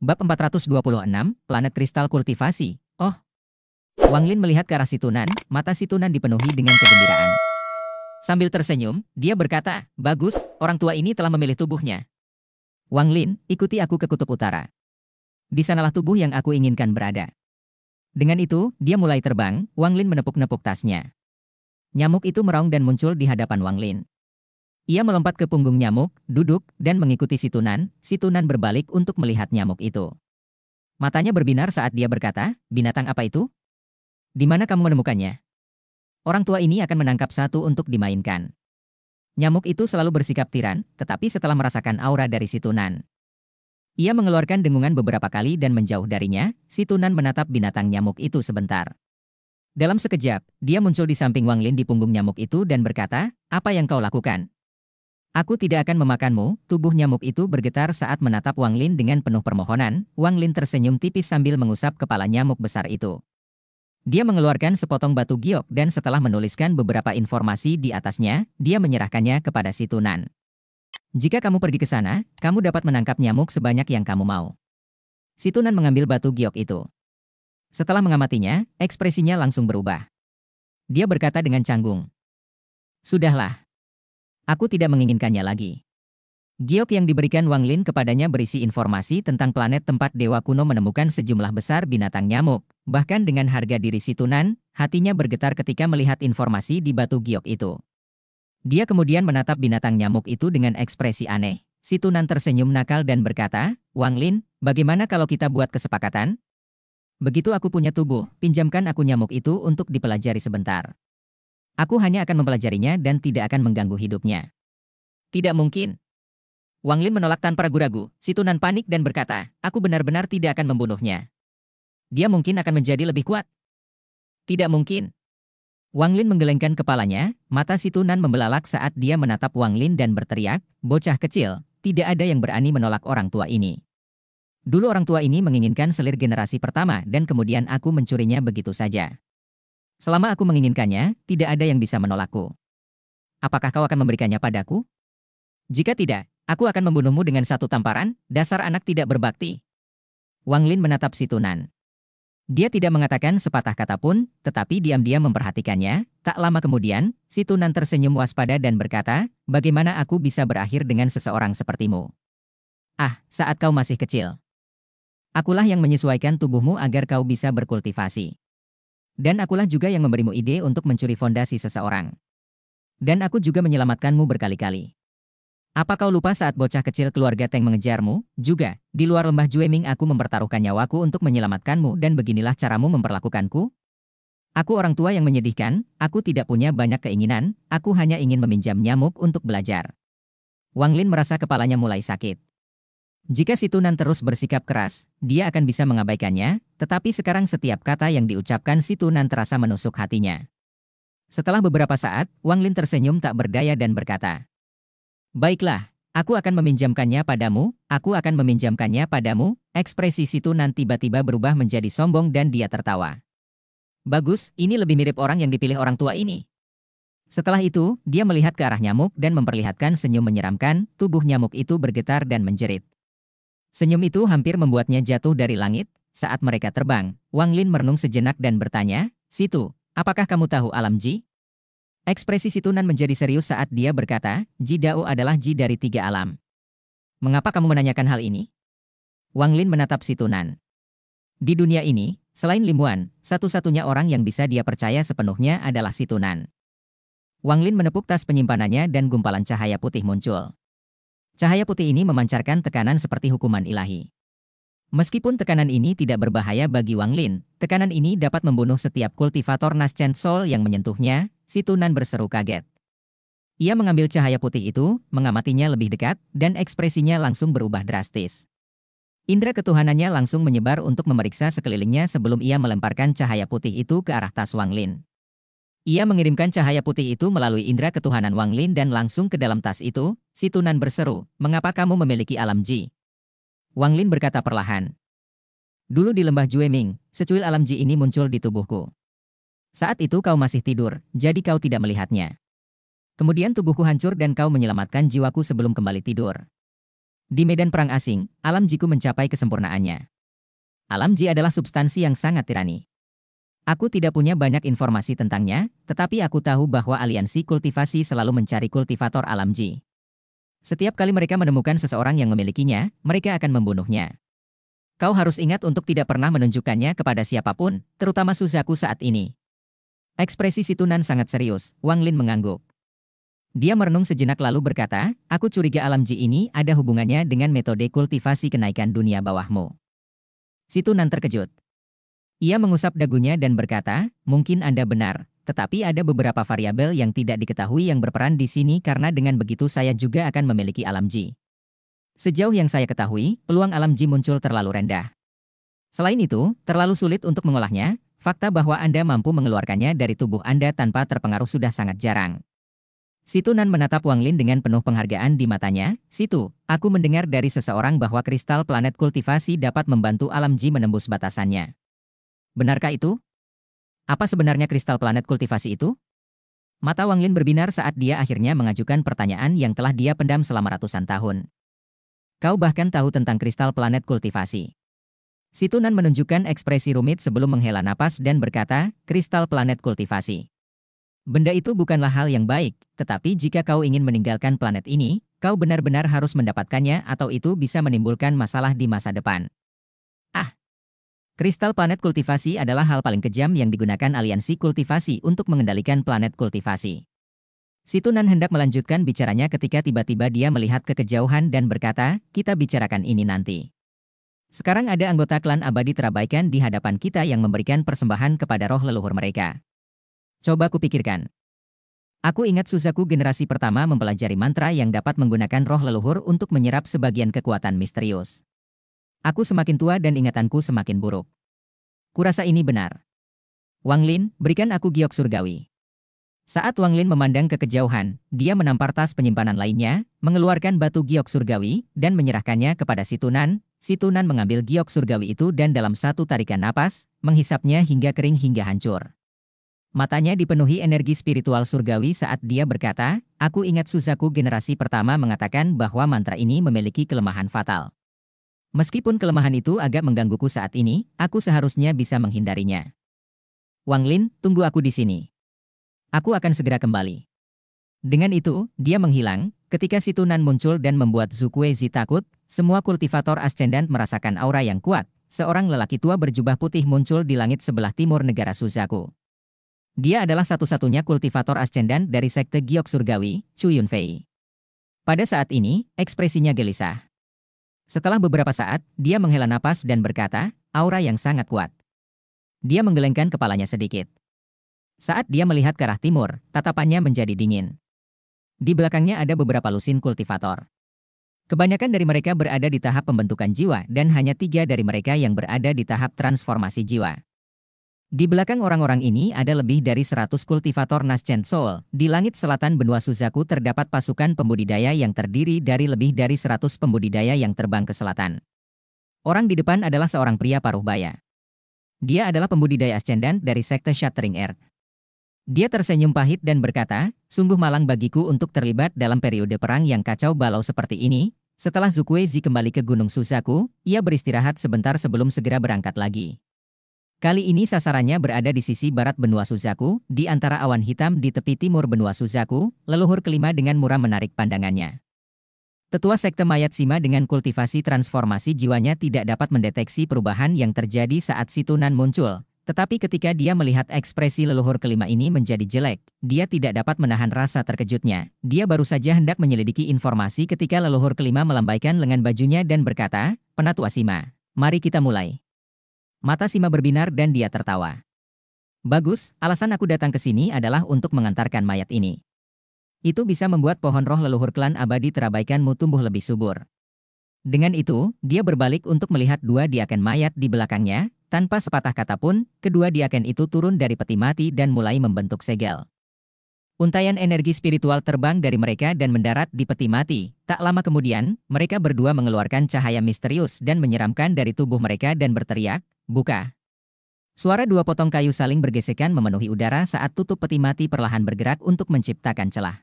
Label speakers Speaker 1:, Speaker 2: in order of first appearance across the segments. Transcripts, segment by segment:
Speaker 1: Bab 426, Planet Kristal Kultivasi. Oh. Wang Lin melihat ke arah Situnan, mata Situnan dipenuhi dengan kegembiraan. Sambil tersenyum, dia berkata, Bagus, orang tua ini telah memilih tubuhnya. Wang Lin, ikuti aku ke kutub utara. Di sanalah tubuh yang aku inginkan berada. Dengan itu, dia mulai terbang, Wang Lin menepuk-nepuk tasnya. Nyamuk itu meraung dan muncul di hadapan Wang Lin. Ia melompat ke punggung nyamuk, duduk, dan mengikuti situnan. Situnan berbalik untuk melihat nyamuk itu. Matanya berbinar saat dia berkata, binatang apa itu? Di mana kamu menemukannya? Orang tua ini akan menangkap satu untuk dimainkan. Nyamuk itu selalu bersikap tiran, tetapi setelah merasakan aura dari situnan, ia mengeluarkan dengungan beberapa kali dan menjauh darinya, situnan menatap binatang nyamuk itu sebentar. Dalam sekejap, dia muncul di samping Wang Lin di punggung nyamuk itu dan berkata, apa yang kau lakukan? Aku tidak akan memakanmu, tubuh nyamuk itu bergetar saat menatap Wang Lin dengan penuh permohonan, Wang Lin tersenyum tipis sambil mengusap kepala nyamuk besar itu. Dia mengeluarkan sepotong batu giok dan setelah menuliskan beberapa informasi di atasnya, dia menyerahkannya kepada si Tunan. Jika kamu pergi ke sana, kamu dapat menangkap nyamuk sebanyak yang kamu mau. Si Tunan mengambil batu giok itu. Setelah mengamatinya, ekspresinya langsung berubah. Dia berkata dengan canggung. Sudahlah, Aku tidak menginginkannya lagi. Giok yang diberikan Wang Lin kepadanya berisi informasi tentang planet tempat dewa kuno menemukan sejumlah besar binatang nyamuk. Bahkan dengan harga diri situnan, hatinya bergetar ketika melihat informasi di batu giok itu. Dia kemudian menatap binatang nyamuk itu dengan ekspresi aneh. Situnan tersenyum nakal dan berkata, Wang Lin, bagaimana kalau kita buat kesepakatan? Begitu aku punya tubuh, pinjamkan aku nyamuk itu untuk dipelajari sebentar. Aku hanya akan mempelajarinya dan tidak akan mengganggu hidupnya. Tidak mungkin. Wang Lin menolak tanpa ragu-ragu, si Tunan panik dan berkata, aku benar-benar tidak akan membunuhnya. Dia mungkin akan menjadi lebih kuat. Tidak mungkin. Wang Lin menggelengkan kepalanya, mata si Tunan membelalak saat dia menatap Wang Lin dan berteriak, bocah kecil, tidak ada yang berani menolak orang tua ini. Dulu orang tua ini menginginkan selir generasi pertama dan kemudian aku mencurinya begitu saja. Selama aku menginginkannya, tidak ada yang bisa menolakku. Apakah kau akan memberikannya padaku? Jika tidak, aku akan membunuhmu dengan satu tamparan, dasar anak tidak berbakti. Wang Lin menatap si Tunan. Dia tidak mengatakan sepatah kata pun, tetapi diam-diam memperhatikannya. Tak lama kemudian, si Tunan tersenyum waspada dan berkata, bagaimana aku bisa berakhir dengan seseorang sepertimu? Ah, saat kau masih kecil. Akulah yang menyesuaikan tubuhmu agar kau bisa berkultivasi. Dan akulah juga yang memberimu ide untuk mencuri fondasi seseorang. Dan aku juga menyelamatkanmu berkali-kali. Apa kau lupa saat bocah kecil keluarga Teng mengejarmu? Juga, di luar lembah Jueming aku mempertaruhkan nyawaku untuk menyelamatkanmu dan beginilah caramu memperlakukanku? Aku orang tua yang menyedihkan, aku tidak punya banyak keinginan, aku hanya ingin meminjam nyamuk untuk belajar. Wang Lin merasa kepalanya mulai sakit. Jika si Tunan terus bersikap keras, dia akan bisa mengabaikannya, tetapi sekarang setiap kata yang diucapkan si Tunan terasa menusuk hatinya. Setelah beberapa saat, Wang Lin tersenyum tak berdaya dan berkata, Baiklah, aku akan meminjamkannya padamu, aku akan meminjamkannya padamu, ekspresi si Tunan tiba-tiba berubah menjadi sombong dan dia tertawa. Bagus, ini lebih mirip orang yang dipilih orang tua ini. Setelah itu, dia melihat ke arah nyamuk dan memperlihatkan senyum menyeramkan, tubuh nyamuk itu bergetar dan menjerit. Senyum itu hampir membuatnya jatuh dari langit, saat mereka terbang, Wang Lin merenung sejenak dan bertanya, Situ, apakah kamu tahu alam Ji? Ekspresi Situnan menjadi serius saat dia berkata, Ji Dao adalah Ji dari tiga alam. Mengapa kamu menanyakan hal ini? Wang Lin menatap Situnan. Di dunia ini, selain Limuan, satu-satunya orang yang bisa dia percaya sepenuhnya adalah Situnan. Wang Lin menepuk tas penyimpanannya dan gumpalan cahaya putih muncul. Cahaya putih ini memancarkan tekanan seperti hukuman ilahi. Meskipun tekanan ini tidak berbahaya bagi Wang Lin, tekanan ini dapat membunuh setiap kultivator Naschen Sol yang menyentuhnya, si Tunan berseru kaget. Ia mengambil cahaya putih itu, mengamatinya lebih dekat, dan ekspresinya langsung berubah drastis. Indra ketuhanannya langsung menyebar untuk memeriksa sekelilingnya sebelum ia melemparkan cahaya putih itu ke arah tas Wang Lin. Ia mengirimkan cahaya putih itu melalui indra ketuhanan Wang Lin dan langsung ke dalam tas itu, si Tunan berseru, mengapa kamu memiliki alam Ji? Wang Lin berkata perlahan. Dulu di lembah Jueming, secuil alam Ji ini muncul di tubuhku. Saat itu kau masih tidur, jadi kau tidak melihatnya. Kemudian tubuhku hancur dan kau menyelamatkan jiwaku sebelum kembali tidur. Di medan perang asing, alam jiku mencapai kesempurnaannya. Alam ji adalah substansi yang sangat tirani. Aku tidak punya banyak informasi tentangnya, tetapi aku tahu bahwa aliansi kultivasi selalu mencari kultivator alam ji. Setiap kali mereka menemukan seseorang yang memilikinya, mereka akan membunuhnya. Kau harus ingat untuk tidak pernah menunjukkannya kepada siapapun, terutama Suzaku saat ini. Ekspresi Situnan sangat serius, Wang Lin mengangguk. Dia merenung sejenak lalu berkata, aku curiga alam Ji ini ada hubungannya dengan metode kultivasi kenaikan dunia bawahmu. Situnan terkejut. Ia mengusap dagunya dan berkata, mungkin Anda benar, tetapi ada beberapa variabel yang tidak diketahui yang berperan di sini karena dengan begitu saya juga akan memiliki alam G. Sejauh yang saya ketahui, peluang alam G muncul terlalu rendah. Selain itu, terlalu sulit untuk mengolahnya, fakta bahwa Anda mampu mengeluarkannya dari tubuh Anda tanpa terpengaruh sudah sangat jarang. Situ Nan menatap Wang Lin dengan penuh penghargaan di matanya, Situ, aku mendengar dari seseorang bahwa kristal planet kultivasi dapat membantu alam Ji menembus batasannya. Benarkah itu? Apa sebenarnya kristal planet kultivasi itu? Mata Wang Yun berbinar saat dia akhirnya mengajukan pertanyaan yang telah dia pendam selama ratusan tahun. Kau bahkan tahu tentang kristal planet kultivasi. Situnan menunjukkan ekspresi rumit sebelum menghela napas dan berkata, kristal planet kultivasi. Benda itu bukanlah hal yang baik, tetapi jika kau ingin meninggalkan planet ini, kau benar-benar harus mendapatkannya atau itu bisa menimbulkan masalah di masa depan. Kristal planet kultivasi adalah hal paling kejam yang digunakan aliansi kultivasi untuk mengendalikan planet kultivasi. Situnan hendak melanjutkan bicaranya ketika tiba-tiba dia melihat kekejauhan dan berkata, kita bicarakan ini nanti. Sekarang ada anggota klan abadi terabaikan di hadapan kita yang memberikan persembahan kepada roh leluhur mereka. Coba kupikirkan. Aku ingat Suzaku generasi pertama mempelajari mantra yang dapat menggunakan roh leluhur untuk menyerap sebagian kekuatan misterius. Aku semakin tua dan ingatanku semakin buruk. Kurasa ini benar. Wang Lin, berikan aku giok surgawi. Saat Wang Lin memandang ke kejauhan, dia menampar tas penyimpanan lainnya, mengeluarkan batu giok surgawi, dan menyerahkannya kepada Situnan. Situnan mengambil giok surgawi itu dan dalam satu tarikan napas, menghisapnya hingga kering hingga hancur. Matanya dipenuhi energi spiritual surgawi saat dia berkata, aku ingat Suzaku generasi pertama mengatakan bahwa mantra ini memiliki kelemahan fatal. Meskipun kelemahan itu agak menggangguku saat ini, aku seharusnya bisa menghindarinya. Wang Lin, tunggu aku di sini. Aku akan segera kembali. Dengan itu, dia menghilang, ketika situnan muncul dan membuat Zi takut, semua kultivator ascendant merasakan aura yang kuat, seorang lelaki tua berjubah putih muncul di langit sebelah timur negara Suzaku. Dia adalah satu-satunya kultivator ascendant dari sekte Giok Surgawi, Chu Yunfei. Pada saat ini, ekspresinya gelisah. Setelah beberapa saat, dia menghela napas dan berkata, aura yang sangat kuat. Dia menggelengkan kepalanya sedikit. Saat dia melihat ke arah timur, tatapannya menjadi dingin. Di belakangnya ada beberapa lusin kultivator. Kebanyakan dari mereka berada di tahap pembentukan jiwa dan hanya tiga dari mereka yang berada di tahap transformasi jiwa. Di belakang orang-orang ini ada lebih dari 100 kultivator Nascent Soul. Di langit selatan benua Suzaku terdapat pasukan pembudidaya yang terdiri dari lebih dari 100 pembudidaya yang terbang ke selatan. Orang di depan adalah seorang pria paruh baya. Dia adalah pembudidaya ascendant dari sekte Shattering Earth. Dia tersenyum pahit dan berkata, sungguh malang bagiku untuk terlibat dalam periode perang yang kacau balau seperti ini. Setelah Zukuezi kembali ke Gunung Suzaku, ia beristirahat sebentar sebelum segera berangkat lagi. Kali ini sasarannya berada di sisi barat benua Suzaku, di antara awan hitam di tepi timur benua Suzaku, leluhur kelima dengan murah menarik pandangannya. Tetua Sekte Mayat Sima dengan kultivasi transformasi jiwanya tidak dapat mendeteksi perubahan yang terjadi saat situnan muncul, tetapi ketika dia melihat ekspresi leluhur kelima ini menjadi jelek, dia tidak dapat menahan rasa terkejutnya. Dia baru saja hendak menyelidiki informasi ketika leluhur kelima melambaikan lengan bajunya dan berkata, Penatua Sima, mari kita mulai. Mata Sima berbinar dan dia tertawa. Bagus, alasan aku datang ke sini adalah untuk mengantarkan mayat ini. Itu bisa membuat pohon roh leluhur klan abadi terabaikanmu tumbuh lebih subur. Dengan itu, dia berbalik untuk melihat dua diaken mayat di belakangnya, tanpa sepatah kata pun, kedua diaken itu turun dari peti mati dan mulai membentuk segel. Untaian energi spiritual terbang dari mereka dan mendarat di peti mati. Tak lama kemudian, mereka berdua mengeluarkan cahaya misterius dan menyeramkan dari tubuh mereka dan berteriak, Buka. Suara dua potong kayu saling bergesekan memenuhi udara saat tutup peti mati perlahan bergerak untuk menciptakan celah.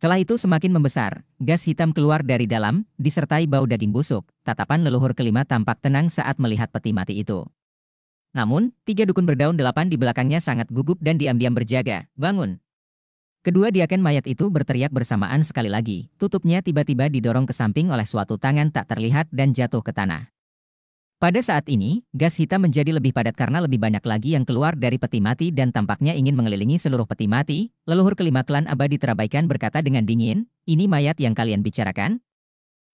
Speaker 1: Celah itu semakin membesar, gas hitam keluar dari dalam, disertai bau daging busuk. Tatapan leluhur kelima tampak tenang saat melihat peti mati itu. Namun, tiga dukun berdaun delapan di belakangnya sangat gugup dan diam-diam berjaga, bangun. Kedua diaken mayat itu berteriak bersamaan sekali lagi, tutupnya tiba-tiba didorong ke samping oleh suatu tangan tak terlihat dan jatuh ke tanah. Pada saat ini, gas hitam menjadi lebih padat karena lebih banyak lagi yang keluar dari peti mati dan tampaknya ingin mengelilingi seluruh peti mati. Leluhur kelima klan abadi terabaikan berkata dengan dingin, ini mayat yang kalian bicarakan?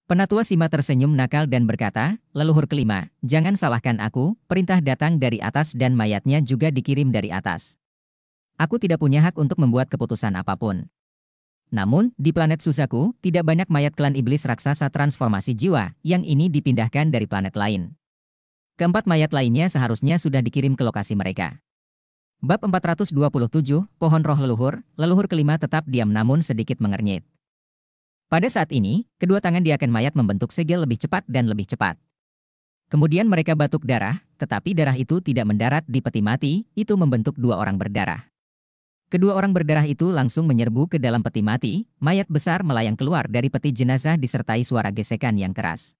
Speaker 1: Penatua Sima tersenyum nakal dan berkata, leluhur kelima, jangan salahkan aku, perintah datang dari atas dan mayatnya juga dikirim dari atas. Aku tidak punya hak untuk membuat keputusan apapun. Namun, di planet Suzaku, tidak banyak mayat klan iblis raksasa transformasi jiwa, yang ini dipindahkan dari planet lain. Keempat mayat lainnya seharusnya sudah dikirim ke lokasi mereka. Bab 427, Pohon Roh Leluhur, leluhur kelima tetap diam namun sedikit mengernyit. Pada saat ini, kedua tangan diaken mayat membentuk segel lebih cepat dan lebih cepat. Kemudian mereka batuk darah, tetapi darah itu tidak mendarat di peti mati, itu membentuk dua orang berdarah. Kedua orang berdarah itu langsung menyerbu ke dalam peti mati, mayat besar melayang keluar dari peti jenazah disertai suara gesekan yang keras.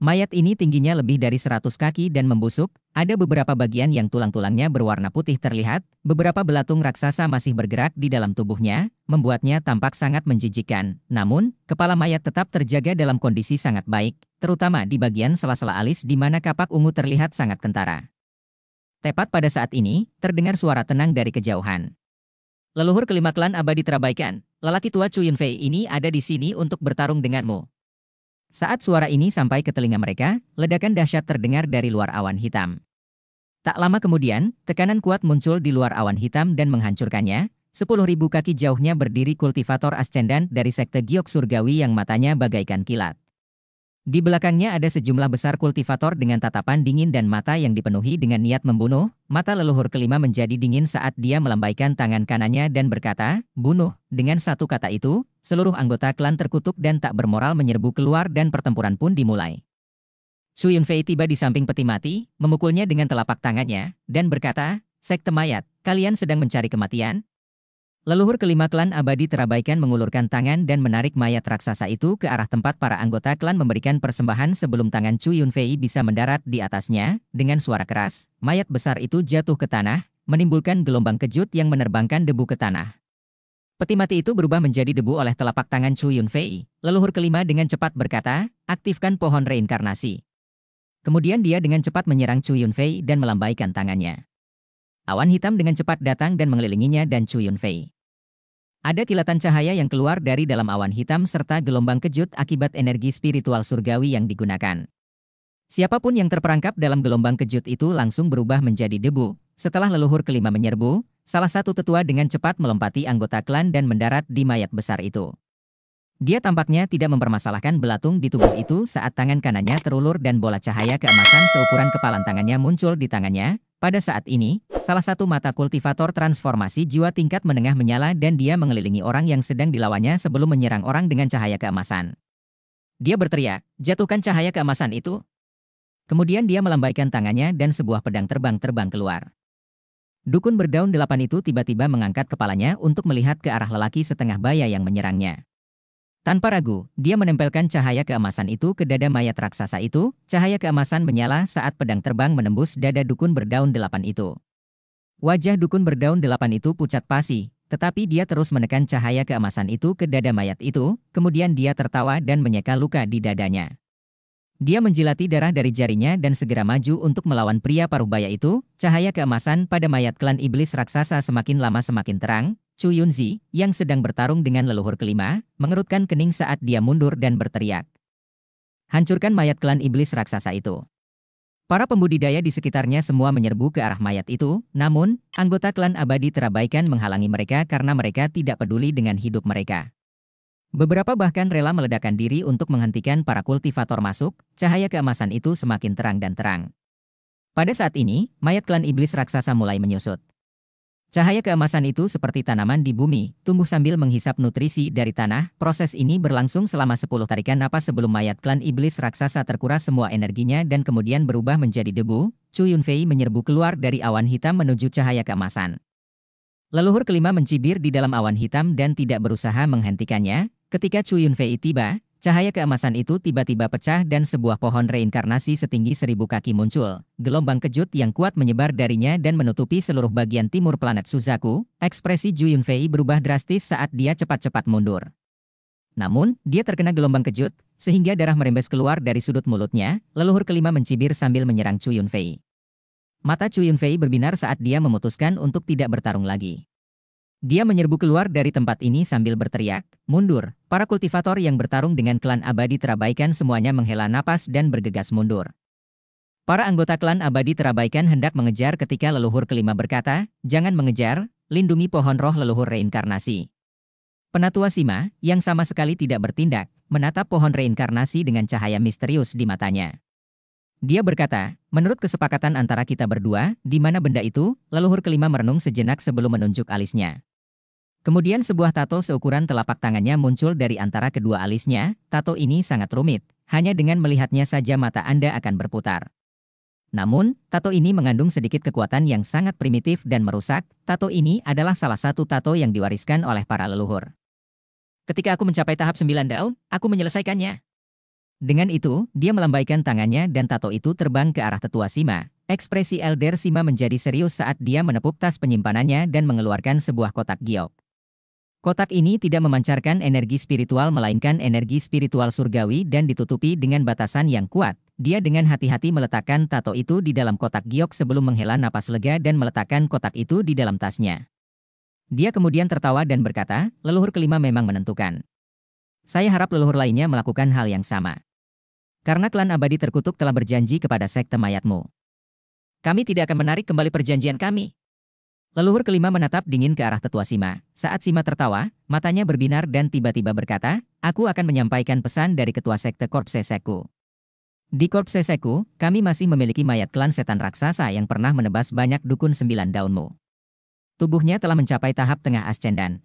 Speaker 1: Mayat ini tingginya lebih dari 100 kaki dan membusuk, ada beberapa bagian yang tulang-tulangnya berwarna putih terlihat, beberapa belatung raksasa masih bergerak di dalam tubuhnya, membuatnya tampak sangat menjijikan. Namun, kepala mayat tetap terjaga dalam kondisi sangat baik, terutama di bagian sela-sela alis di mana kapak ungu terlihat sangat kentara. Tepat pada saat ini, terdengar suara tenang dari kejauhan. Leluhur kelima klan abadi terabaikan, lelaki tua Chuyun Fei ini ada di sini untuk bertarung denganmu. Saat suara ini sampai ke telinga mereka, ledakan dahsyat terdengar dari luar awan hitam. Tak lama kemudian, tekanan kuat muncul di luar awan hitam dan menghancurkannya. 10.000 kaki jauhnya berdiri kultivator ascendant dari sekte giok surgawi yang matanya bagaikan kilat. Di belakangnya ada sejumlah besar kultivator dengan tatapan dingin dan mata yang dipenuhi dengan niat membunuh. Mata leluhur kelima menjadi dingin saat dia melambaikan tangan kanannya dan berkata, "Bunuh." Dengan satu kata itu, seluruh anggota klan terkutuk dan tak bermoral menyerbu keluar dan pertempuran pun dimulai. Su Yunfei tiba di samping peti mati, memukulnya dengan telapak tangannya, dan berkata, Sekte Mayat, kalian sedang mencari kematian? Leluhur kelima klan abadi terabaikan mengulurkan tangan dan menarik mayat raksasa itu ke arah tempat para anggota klan memberikan persembahan sebelum tangan Chu Yunfei bisa mendarat di atasnya. Dengan suara keras, mayat besar itu jatuh ke tanah, menimbulkan gelombang kejut yang menerbangkan debu ke tanah. Peti mati itu berubah menjadi debu oleh telapak tangan Chu Yun Fei. Leluhur kelima dengan cepat berkata, aktifkan pohon reinkarnasi. Kemudian dia dengan cepat menyerang Chu Yun Fei dan melambaikan tangannya. Awan hitam dengan cepat datang dan mengelilinginya dan Chu Yun Fei. Ada kilatan cahaya yang keluar dari dalam awan hitam serta gelombang kejut akibat energi spiritual surgawi yang digunakan. Siapapun yang terperangkap dalam gelombang kejut itu langsung berubah menjadi debu. Setelah leluhur kelima menyerbu, Salah satu tetua dengan cepat melompati anggota klan dan mendarat di mayat besar itu. Dia tampaknya tidak mempermasalahkan belatung di tubuh itu saat tangan kanannya terulur dan bola cahaya keemasan seukuran kepalan tangannya muncul di tangannya. Pada saat ini, salah satu mata kultivator transformasi jiwa tingkat menengah menyala dan dia mengelilingi orang yang sedang dilawannya sebelum menyerang orang dengan cahaya keemasan. Dia berteriak, jatuhkan cahaya keemasan itu. Kemudian dia melambaikan tangannya dan sebuah pedang terbang-terbang keluar. Dukun berdaun delapan itu tiba-tiba mengangkat kepalanya untuk melihat ke arah lelaki setengah baya yang menyerangnya. Tanpa ragu, dia menempelkan cahaya keemasan itu ke dada mayat raksasa itu, cahaya keemasan menyala saat pedang terbang menembus dada dukun berdaun delapan itu. Wajah dukun berdaun delapan itu pucat pasi, tetapi dia terus menekan cahaya keemasan itu ke dada mayat itu, kemudian dia tertawa dan menyeka luka di dadanya. Dia menjilati darah dari jarinya dan segera maju untuk melawan pria Parubaya itu. Cahaya keemasan pada mayat klan iblis raksasa semakin lama semakin terang. Chu Yunzi, yang sedang bertarung dengan leluhur kelima, mengerutkan kening saat dia mundur dan berteriak. Hancurkan mayat klan iblis raksasa itu. Para pembudidaya di sekitarnya semua menyerbu ke arah mayat itu, namun, anggota klan abadi terabaikan menghalangi mereka karena mereka tidak peduli dengan hidup mereka. Beberapa bahkan rela meledakkan diri untuk menghentikan para kultivator masuk, cahaya keemasan itu semakin terang dan terang. Pada saat ini, mayat klan iblis raksasa mulai menyusut. Cahaya keemasan itu seperti tanaman di bumi, tumbuh sambil menghisap nutrisi dari tanah. Proses ini berlangsung selama 10 tarikan napas sebelum mayat klan iblis raksasa terkuras semua energinya dan kemudian berubah menjadi debu. Chu Yunfei menyerbu keluar dari awan hitam menuju cahaya keemasan. Leluhur kelima mencibir di dalam awan hitam dan tidak berusaha menghentikannya. Ketika Chu Yunfei tiba, cahaya keemasan itu tiba-tiba pecah dan sebuah pohon reinkarnasi setinggi seribu kaki muncul. Gelombang kejut yang kuat menyebar darinya dan menutupi seluruh bagian timur planet Suzaku, ekspresi Ju Yunfei berubah drastis saat dia cepat-cepat mundur. Namun, dia terkena gelombang kejut, sehingga darah merembes keluar dari sudut mulutnya, leluhur kelima mencibir sambil menyerang Chu Yunfei. Mata Chu Yunfei berbinar saat dia memutuskan untuk tidak bertarung lagi. Dia menyerbu keluar dari tempat ini sambil berteriak, mundur. Para kultivator yang bertarung dengan klan abadi terabaikan semuanya menghela napas dan bergegas mundur. Para anggota klan abadi terabaikan hendak mengejar ketika leluhur kelima berkata, jangan mengejar, lindungi pohon roh leluhur reinkarnasi. Penatua Sima, yang sama sekali tidak bertindak, menatap pohon reinkarnasi dengan cahaya misterius di matanya. Dia berkata, menurut kesepakatan antara kita berdua, di mana benda itu, leluhur kelima merenung sejenak sebelum menunjuk alisnya. Kemudian sebuah tato seukuran telapak tangannya muncul dari antara kedua alisnya, tato ini sangat rumit, hanya dengan melihatnya saja mata Anda akan berputar. Namun, tato ini mengandung sedikit kekuatan yang sangat primitif dan merusak, tato ini adalah salah satu tato yang diwariskan oleh para leluhur. Ketika aku mencapai tahap 9 daun, aku menyelesaikannya. Dengan itu, dia melambaikan tangannya dan tato itu terbang ke arah tetua Sima, Ekspresi Elder Sima menjadi serius saat dia menepuk tas penyimpanannya dan mengeluarkan sebuah kotak giok. Kotak ini tidak memancarkan energi spiritual melainkan energi spiritual surgawi dan ditutupi dengan batasan yang kuat. Dia dengan hati-hati meletakkan tato itu di dalam kotak giok sebelum menghela napas lega dan meletakkan kotak itu di dalam tasnya. Dia kemudian tertawa dan berkata, leluhur kelima memang menentukan. Saya harap leluhur lainnya melakukan hal yang sama. Karena klan abadi terkutuk telah berjanji kepada sekte mayatmu. Kami tidak akan menarik kembali perjanjian kami. Leluhur kelima menatap dingin ke arah tetua Sima. Saat Sima tertawa, matanya berbinar dan tiba-tiba berkata, aku akan menyampaikan pesan dari ketua sekte Korps Seseku. Di Korps Seseku, kami masih memiliki mayat klan setan raksasa yang pernah menebas banyak dukun sembilan daunmu. Tubuhnya telah mencapai tahap tengah ascendan.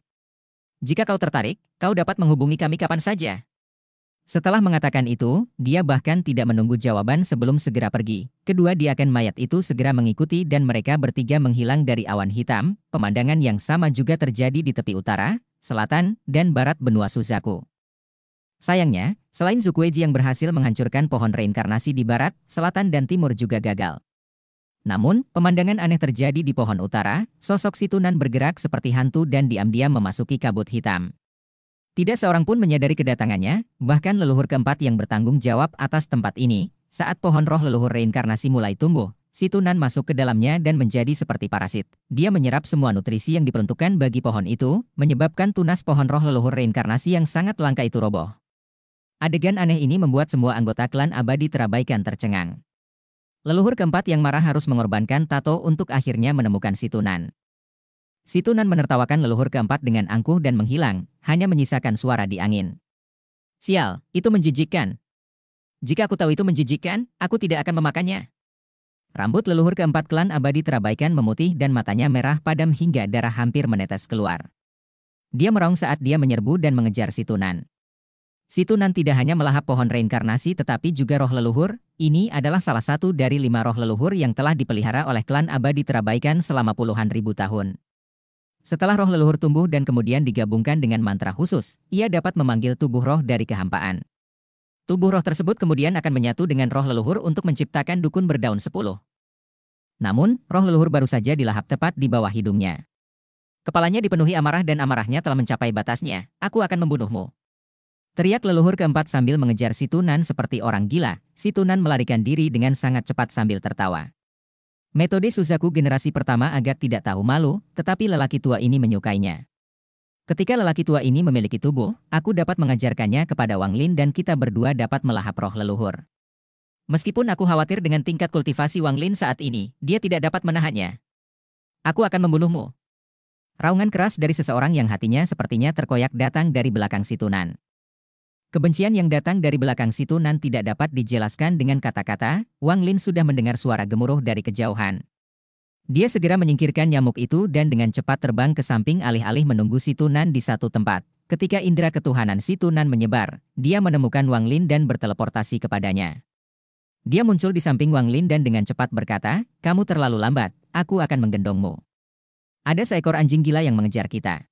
Speaker 1: Jika kau tertarik, kau dapat menghubungi kami kapan saja. Setelah mengatakan itu, dia bahkan tidak menunggu jawaban sebelum segera pergi. Kedua diaken mayat itu segera mengikuti dan mereka bertiga menghilang dari awan hitam. Pemandangan yang sama juga terjadi di tepi utara, selatan, dan barat benua Suzaku. Sayangnya, selain Zukueji yang berhasil menghancurkan pohon reinkarnasi di barat, selatan, dan timur juga gagal. Namun, pemandangan aneh terjadi di pohon utara, sosok situnan bergerak seperti hantu dan diam-diam memasuki kabut hitam. Tidak seorang pun menyadari kedatangannya, bahkan leluhur keempat yang bertanggung jawab atas tempat ini. Saat pohon roh leluhur reinkarnasi mulai tumbuh, si Tunan masuk ke dalamnya dan menjadi seperti parasit. Dia menyerap semua nutrisi yang diperuntukkan bagi pohon itu, menyebabkan tunas pohon roh leluhur reinkarnasi yang sangat langka itu roboh. Adegan aneh ini membuat semua anggota klan abadi terabaikan tercengang. Leluhur keempat yang marah harus mengorbankan Tato untuk akhirnya menemukan si Tunan. Situnan menertawakan leluhur keempat dengan angkuh dan menghilang, hanya menyisakan suara di angin. Sial, itu menjijikkan. Jika aku tahu itu menjijikkan, aku tidak akan memakannya. Rambut leluhur keempat klan abadi terabaikan memutih dan matanya merah padam hingga darah hampir menetes keluar. Dia meraung saat dia menyerbu dan mengejar Situnan. Situnan tidak hanya melahap pohon reinkarnasi tetapi juga roh leluhur, ini adalah salah satu dari lima roh leluhur yang telah dipelihara oleh klan abadi terabaikan selama puluhan ribu tahun. Setelah roh leluhur tumbuh dan kemudian digabungkan dengan mantra khusus, ia dapat memanggil tubuh roh dari kehampaan. Tubuh roh tersebut kemudian akan menyatu dengan roh leluhur untuk menciptakan dukun berdaun sepuluh. Namun, roh leluhur baru saja dilahap tepat di bawah hidungnya. Kepalanya dipenuhi amarah dan amarahnya telah mencapai batasnya, aku akan membunuhmu. Teriak leluhur keempat sambil mengejar Situnan seperti orang gila, Situnan melarikan diri dengan sangat cepat sambil tertawa. Metode Suzaku generasi pertama agak tidak tahu malu, tetapi lelaki tua ini menyukainya. Ketika lelaki tua ini memiliki tubuh, aku dapat mengajarkannya kepada Wang Lin dan kita berdua dapat melahap roh leluhur. Meskipun aku khawatir dengan tingkat kultivasi Wang Lin saat ini, dia tidak dapat menahannya. Aku akan membunuhmu. Raungan keras dari seseorang yang hatinya sepertinya terkoyak datang dari belakang situnan. Kebencian yang datang dari belakang situ Nan tidak dapat dijelaskan dengan kata-kata, Wang Lin sudah mendengar suara gemuruh dari kejauhan. Dia segera menyingkirkan nyamuk itu dan dengan cepat terbang ke samping alih-alih menunggu situ Nan di satu tempat. Ketika indera ketuhanan situ Nan menyebar, dia menemukan Wang Lin dan berteleportasi kepadanya. Dia muncul di samping Wang Lin dan dengan cepat berkata, kamu terlalu lambat, aku akan menggendongmu. Ada seekor anjing gila yang mengejar kita.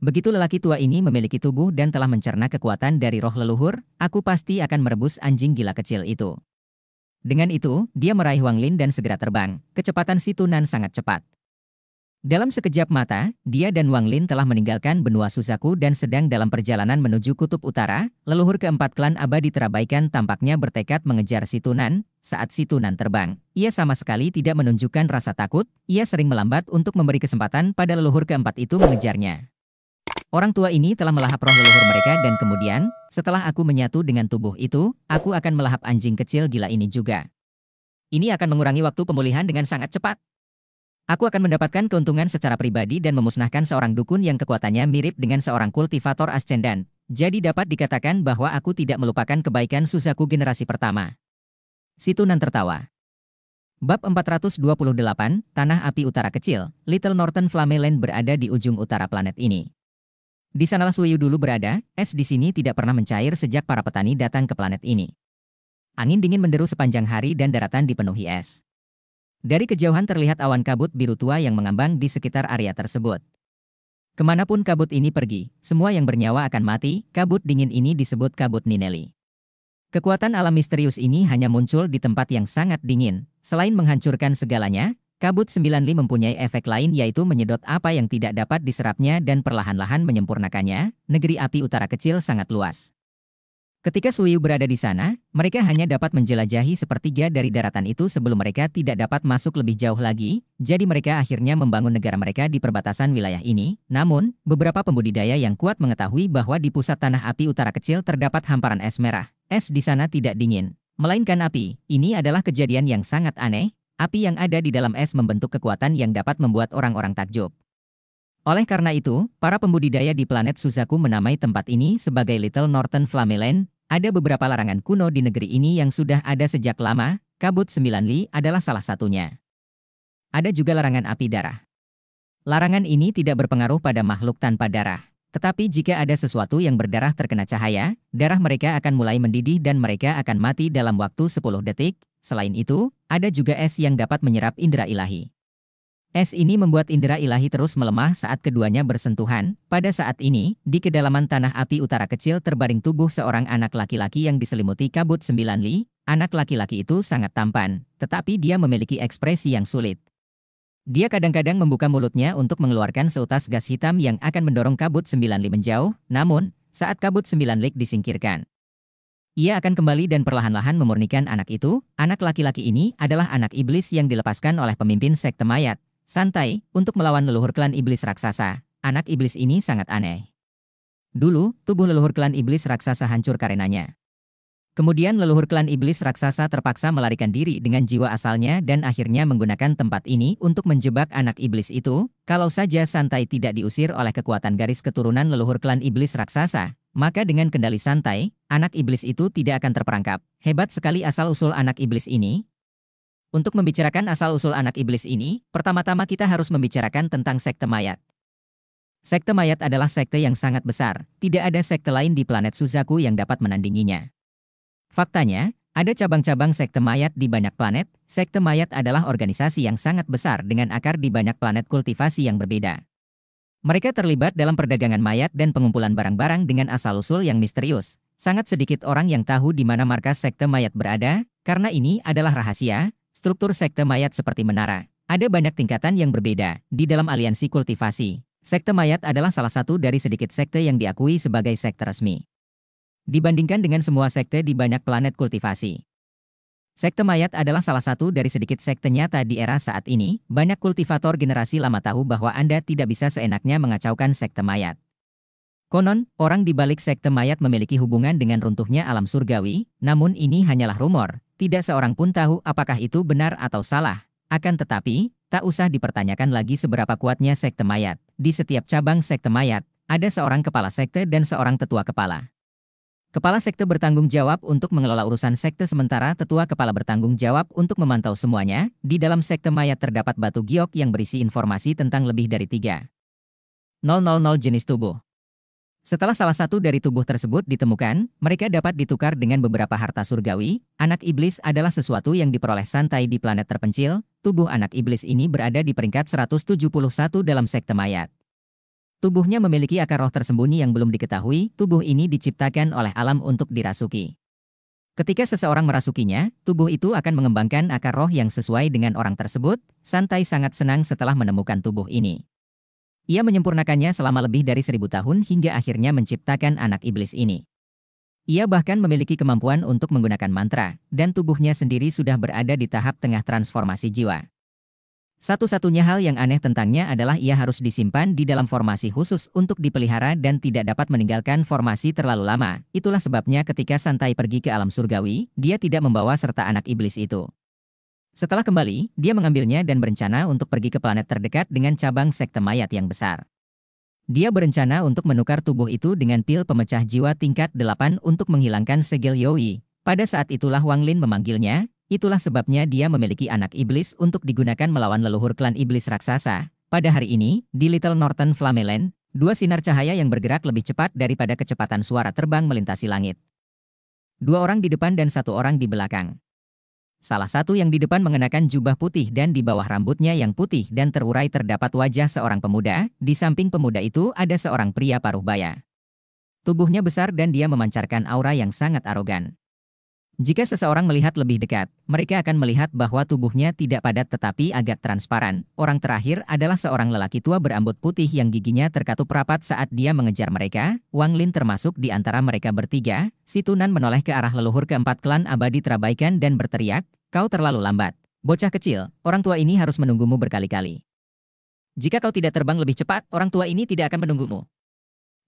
Speaker 1: Begitu lelaki tua ini memiliki tubuh dan telah mencerna kekuatan dari roh leluhur, aku pasti akan merebus anjing gila kecil itu. Dengan itu, dia meraih Wang Lin dan segera terbang. Kecepatan si Tunan sangat cepat. Dalam sekejap mata, dia dan Wang Lin telah meninggalkan benua Susaku dan sedang dalam perjalanan menuju kutub utara. Leluhur keempat klan abadi terabaikan tampaknya bertekad mengejar si Tunan. Saat si Tunan terbang, ia sama sekali tidak menunjukkan rasa takut. Ia sering melambat untuk memberi kesempatan pada leluhur keempat itu mengejarnya. Orang tua ini telah melahap roh leluhur mereka dan kemudian, setelah aku menyatu dengan tubuh itu, aku akan melahap anjing kecil gila ini juga. Ini akan mengurangi waktu pemulihan dengan sangat cepat. Aku akan mendapatkan keuntungan secara pribadi dan memusnahkan seorang dukun yang kekuatannya mirip dengan seorang kultivator ascendan. Jadi dapat dikatakan bahwa aku tidak melupakan kebaikan Suzaku generasi pertama. Situnan tertawa. Bab 428, Tanah Api Utara Kecil, Little Northern Flameland berada di ujung utara planet ini. Di sanalah Suyu dulu berada, es di sini tidak pernah mencair sejak para petani datang ke planet ini. Angin dingin menderu sepanjang hari dan daratan dipenuhi es. Dari kejauhan terlihat awan kabut biru tua yang mengambang di sekitar area tersebut. Kemanapun kabut ini pergi, semua yang bernyawa akan mati, kabut dingin ini disebut kabut Nineli. Kekuatan alam misterius ini hanya muncul di tempat yang sangat dingin. Selain menghancurkan segalanya, Kabut li mempunyai efek lain yaitu menyedot apa yang tidak dapat diserapnya dan perlahan-lahan menyempurnakannya, negeri api utara kecil sangat luas. Ketika Suyu berada di sana, mereka hanya dapat menjelajahi sepertiga dari daratan itu sebelum mereka tidak dapat masuk lebih jauh lagi, jadi mereka akhirnya membangun negara mereka di perbatasan wilayah ini. Namun, beberapa pembudidaya yang kuat mengetahui bahwa di pusat tanah api utara kecil terdapat hamparan es merah. Es di sana tidak dingin, melainkan api. Ini adalah kejadian yang sangat aneh, Api yang ada di dalam es membentuk kekuatan yang dapat membuat orang-orang takjub. Oleh karena itu, para pembudidaya di planet Suzaku menamai tempat ini sebagai Little Northern Flameland. Ada beberapa larangan kuno di negeri ini yang sudah ada sejak lama, kabut sembilan li adalah salah satunya. Ada juga larangan api darah. Larangan ini tidak berpengaruh pada makhluk tanpa darah. Tetapi jika ada sesuatu yang berdarah terkena cahaya, darah mereka akan mulai mendidih dan mereka akan mati dalam waktu 10 detik, Selain itu, ada juga es yang dapat menyerap indera ilahi. Es ini membuat indera ilahi terus melemah saat keduanya bersentuhan. Pada saat ini, di kedalaman tanah api utara kecil terbaring tubuh seorang anak laki-laki yang diselimuti kabut sembilan li. Anak laki-laki itu sangat tampan, tetapi dia memiliki ekspresi yang sulit. Dia kadang-kadang membuka mulutnya untuk mengeluarkan seutas gas hitam yang akan mendorong kabut sembilan li menjauh, namun, saat kabut sembilan li disingkirkan, ia akan kembali dan perlahan-lahan memurnikan anak itu. Anak laki-laki ini adalah anak iblis yang dilepaskan oleh pemimpin sekte mayat. Santai, untuk melawan leluhur klan iblis raksasa. Anak iblis ini sangat aneh. Dulu, tubuh leluhur klan iblis raksasa hancur karenanya. Kemudian leluhur klan iblis raksasa terpaksa melarikan diri dengan jiwa asalnya dan akhirnya menggunakan tempat ini untuk menjebak anak iblis itu. Kalau saja santai tidak diusir oleh kekuatan garis keturunan leluhur klan iblis raksasa, maka dengan kendali santai, anak iblis itu tidak akan terperangkap. Hebat sekali asal-usul anak iblis ini. Untuk membicarakan asal-usul anak iblis ini, pertama-tama kita harus membicarakan tentang sekte mayat. Sekte mayat adalah sekte yang sangat besar, tidak ada sekte lain di planet Suzaku yang dapat menandinginya. Faktanya, ada cabang-cabang sekte mayat di banyak planet, sekte mayat adalah organisasi yang sangat besar dengan akar di banyak planet kultivasi yang berbeda. Mereka terlibat dalam perdagangan mayat dan pengumpulan barang-barang dengan asal-usul yang misterius. Sangat sedikit orang yang tahu di mana markas sekte mayat berada, karena ini adalah rahasia, struktur sekte mayat seperti menara. Ada banyak tingkatan yang berbeda di dalam aliansi kultivasi. Sekte mayat adalah salah satu dari sedikit sekte yang diakui sebagai sekte resmi. Dibandingkan dengan semua sekte di banyak planet kultivasi, Sekte mayat adalah salah satu dari sedikit sekte nyata di era saat ini. Banyak kultivator generasi lama tahu bahwa Anda tidak bisa seenaknya mengacaukan sekte mayat. Konon, orang di balik sekte mayat memiliki hubungan dengan runtuhnya alam surgawi, namun ini hanyalah rumor. Tidak seorang pun tahu apakah itu benar atau salah. Akan tetapi, tak usah dipertanyakan lagi seberapa kuatnya sekte mayat. Di setiap cabang sekte mayat, ada seorang kepala sekte dan seorang tetua kepala. Kepala Sekte bertanggung jawab untuk mengelola urusan sekte sementara tetua kepala bertanggung jawab untuk memantau semuanya. Di dalam sekte mayat terdapat batu giok yang berisi informasi tentang lebih dari tiga. 000 jenis tubuh. Setelah salah satu dari tubuh tersebut ditemukan, mereka dapat ditukar dengan beberapa harta surgawi. Anak iblis adalah sesuatu yang diperoleh santai di planet terpencil. Tubuh anak iblis ini berada di peringkat 171 dalam sekte mayat. Tubuhnya memiliki akar roh tersembunyi yang belum diketahui, tubuh ini diciptakan oleh alam untuk dirasuki. Ketika seseorang merasukinya, tubuh itu akan mengembangkan akar roh yang sesuai dengan orang tersebut, Santai sangat senang setelah menemukan tubuh ini. Ia menyempurnakannya selama lebih dari seribu tahun hingga akhirnya menciptakan anak iblis ini. Ia bahkan memiliki kemampuan untuk menggunakan mantra, dan tubuhnya sendiri sudah berada di tahap tengah transformasi jiwa. Satu-satunya hal yang aneh tentangnya adalah ia harus disimpan di dalam formasi khusus untuk dipelihara dan tidak dapat meninggalkan formasi terlalu lama. Itulah sebabnya ketika Santai pergi ke alam surgawi, dia tidak membawa serta anak iblis itu. Setelah kembali, dia mengambilnya dan berencana untuk pergi ke planet terdekat dengan cabang sekte mayat yang besar. Dia berencana untuk menukar tubuh itu dengan pil pemecah jiwa tingkat 8 untuk menghilangkan segel Yoi. Pada saat itulah Wang Lin memanggilnya, Itulah sebabnya dia memiliki anak iblis untuk digunakan melawan leluhur klan iblis raksasa. Pada hari ini, di Little Norton, Flameland, dua sinar cahaya yang bergerak lebih cepat daripada kecepatan suara terbang melintasi langit. Dua orang di depan dan satu orang di belakang. Salah satu yang di depan mengenakan jubah putih dan di bawah rambutnya yang putih dan terurai terdapat wajah seorang pemuda, di samping pemuda itu ada seorang pria paruh baya. Tubuhnya besar dan dia memancarkan aura yang sangat arogan. Jika seseorang melihat lebih dekat, mereka akan melihat bahwa tubuhnya tidak padat tetapi agak transparan. Orang terakhir adalah seorang lelaki tua berambut putih yang giginya terkatup rapat saat dia mengejar mereka. Wang Lin termasuk di antara mereka bertiga. Si Tunan menoleh ke arah leluhur keempat klan abadi terabaikan dan berteriak, Kau terlalu lambat. Bocah kecil, orang tua ini harus menunggumu berkali-kali. Jika kau tidak terbang lebih cepat, orang tua ini tidak akan menunggumu.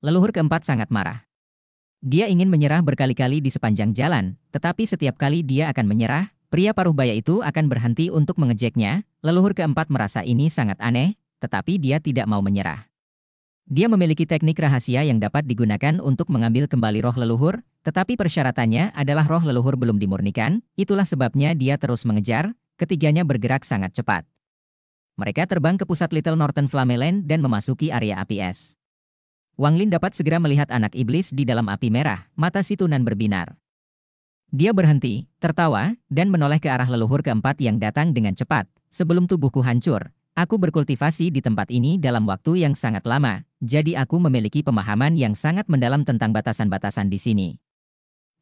Speaker 1: Leluhur keempat sangat marah. Dia ingin menyerah berkali-kali di sepanjang jalan, tetapi setiap kali dia akan menyerah, pria paruh baya itu akan berhenti untuk mengejeknya. Leluhur keempat merasa ini sangat aneh, tetapi dia tidak mau menyerah. Dia memiliki teknik rahasia yang dapat digunakan untuk mengambil kembali roh leluhur, tetapi persyaratannya adalah roh leluhur belum dimurnikan, itulah sebabnya dia terus mengejar, ketiganya bergerak sangat cepat. Mereka terbang ke pusat Little Norton Flameland dan memasuki area APS. Wang Lin dapat segera melihat anak iblis di dalam api merah, mata Situnan berbinar. Dia berhenti, tertawa, dan menoleh ke arah leluhur keempat yang datang dengan cepat, sebelum tubuhku hancur. Aku berkultivasi di tempat ini dalam waktu yang sangat lama, jadi aku memiliki pemahaman yang sangat mendalam tentang batasan-batasan di sini.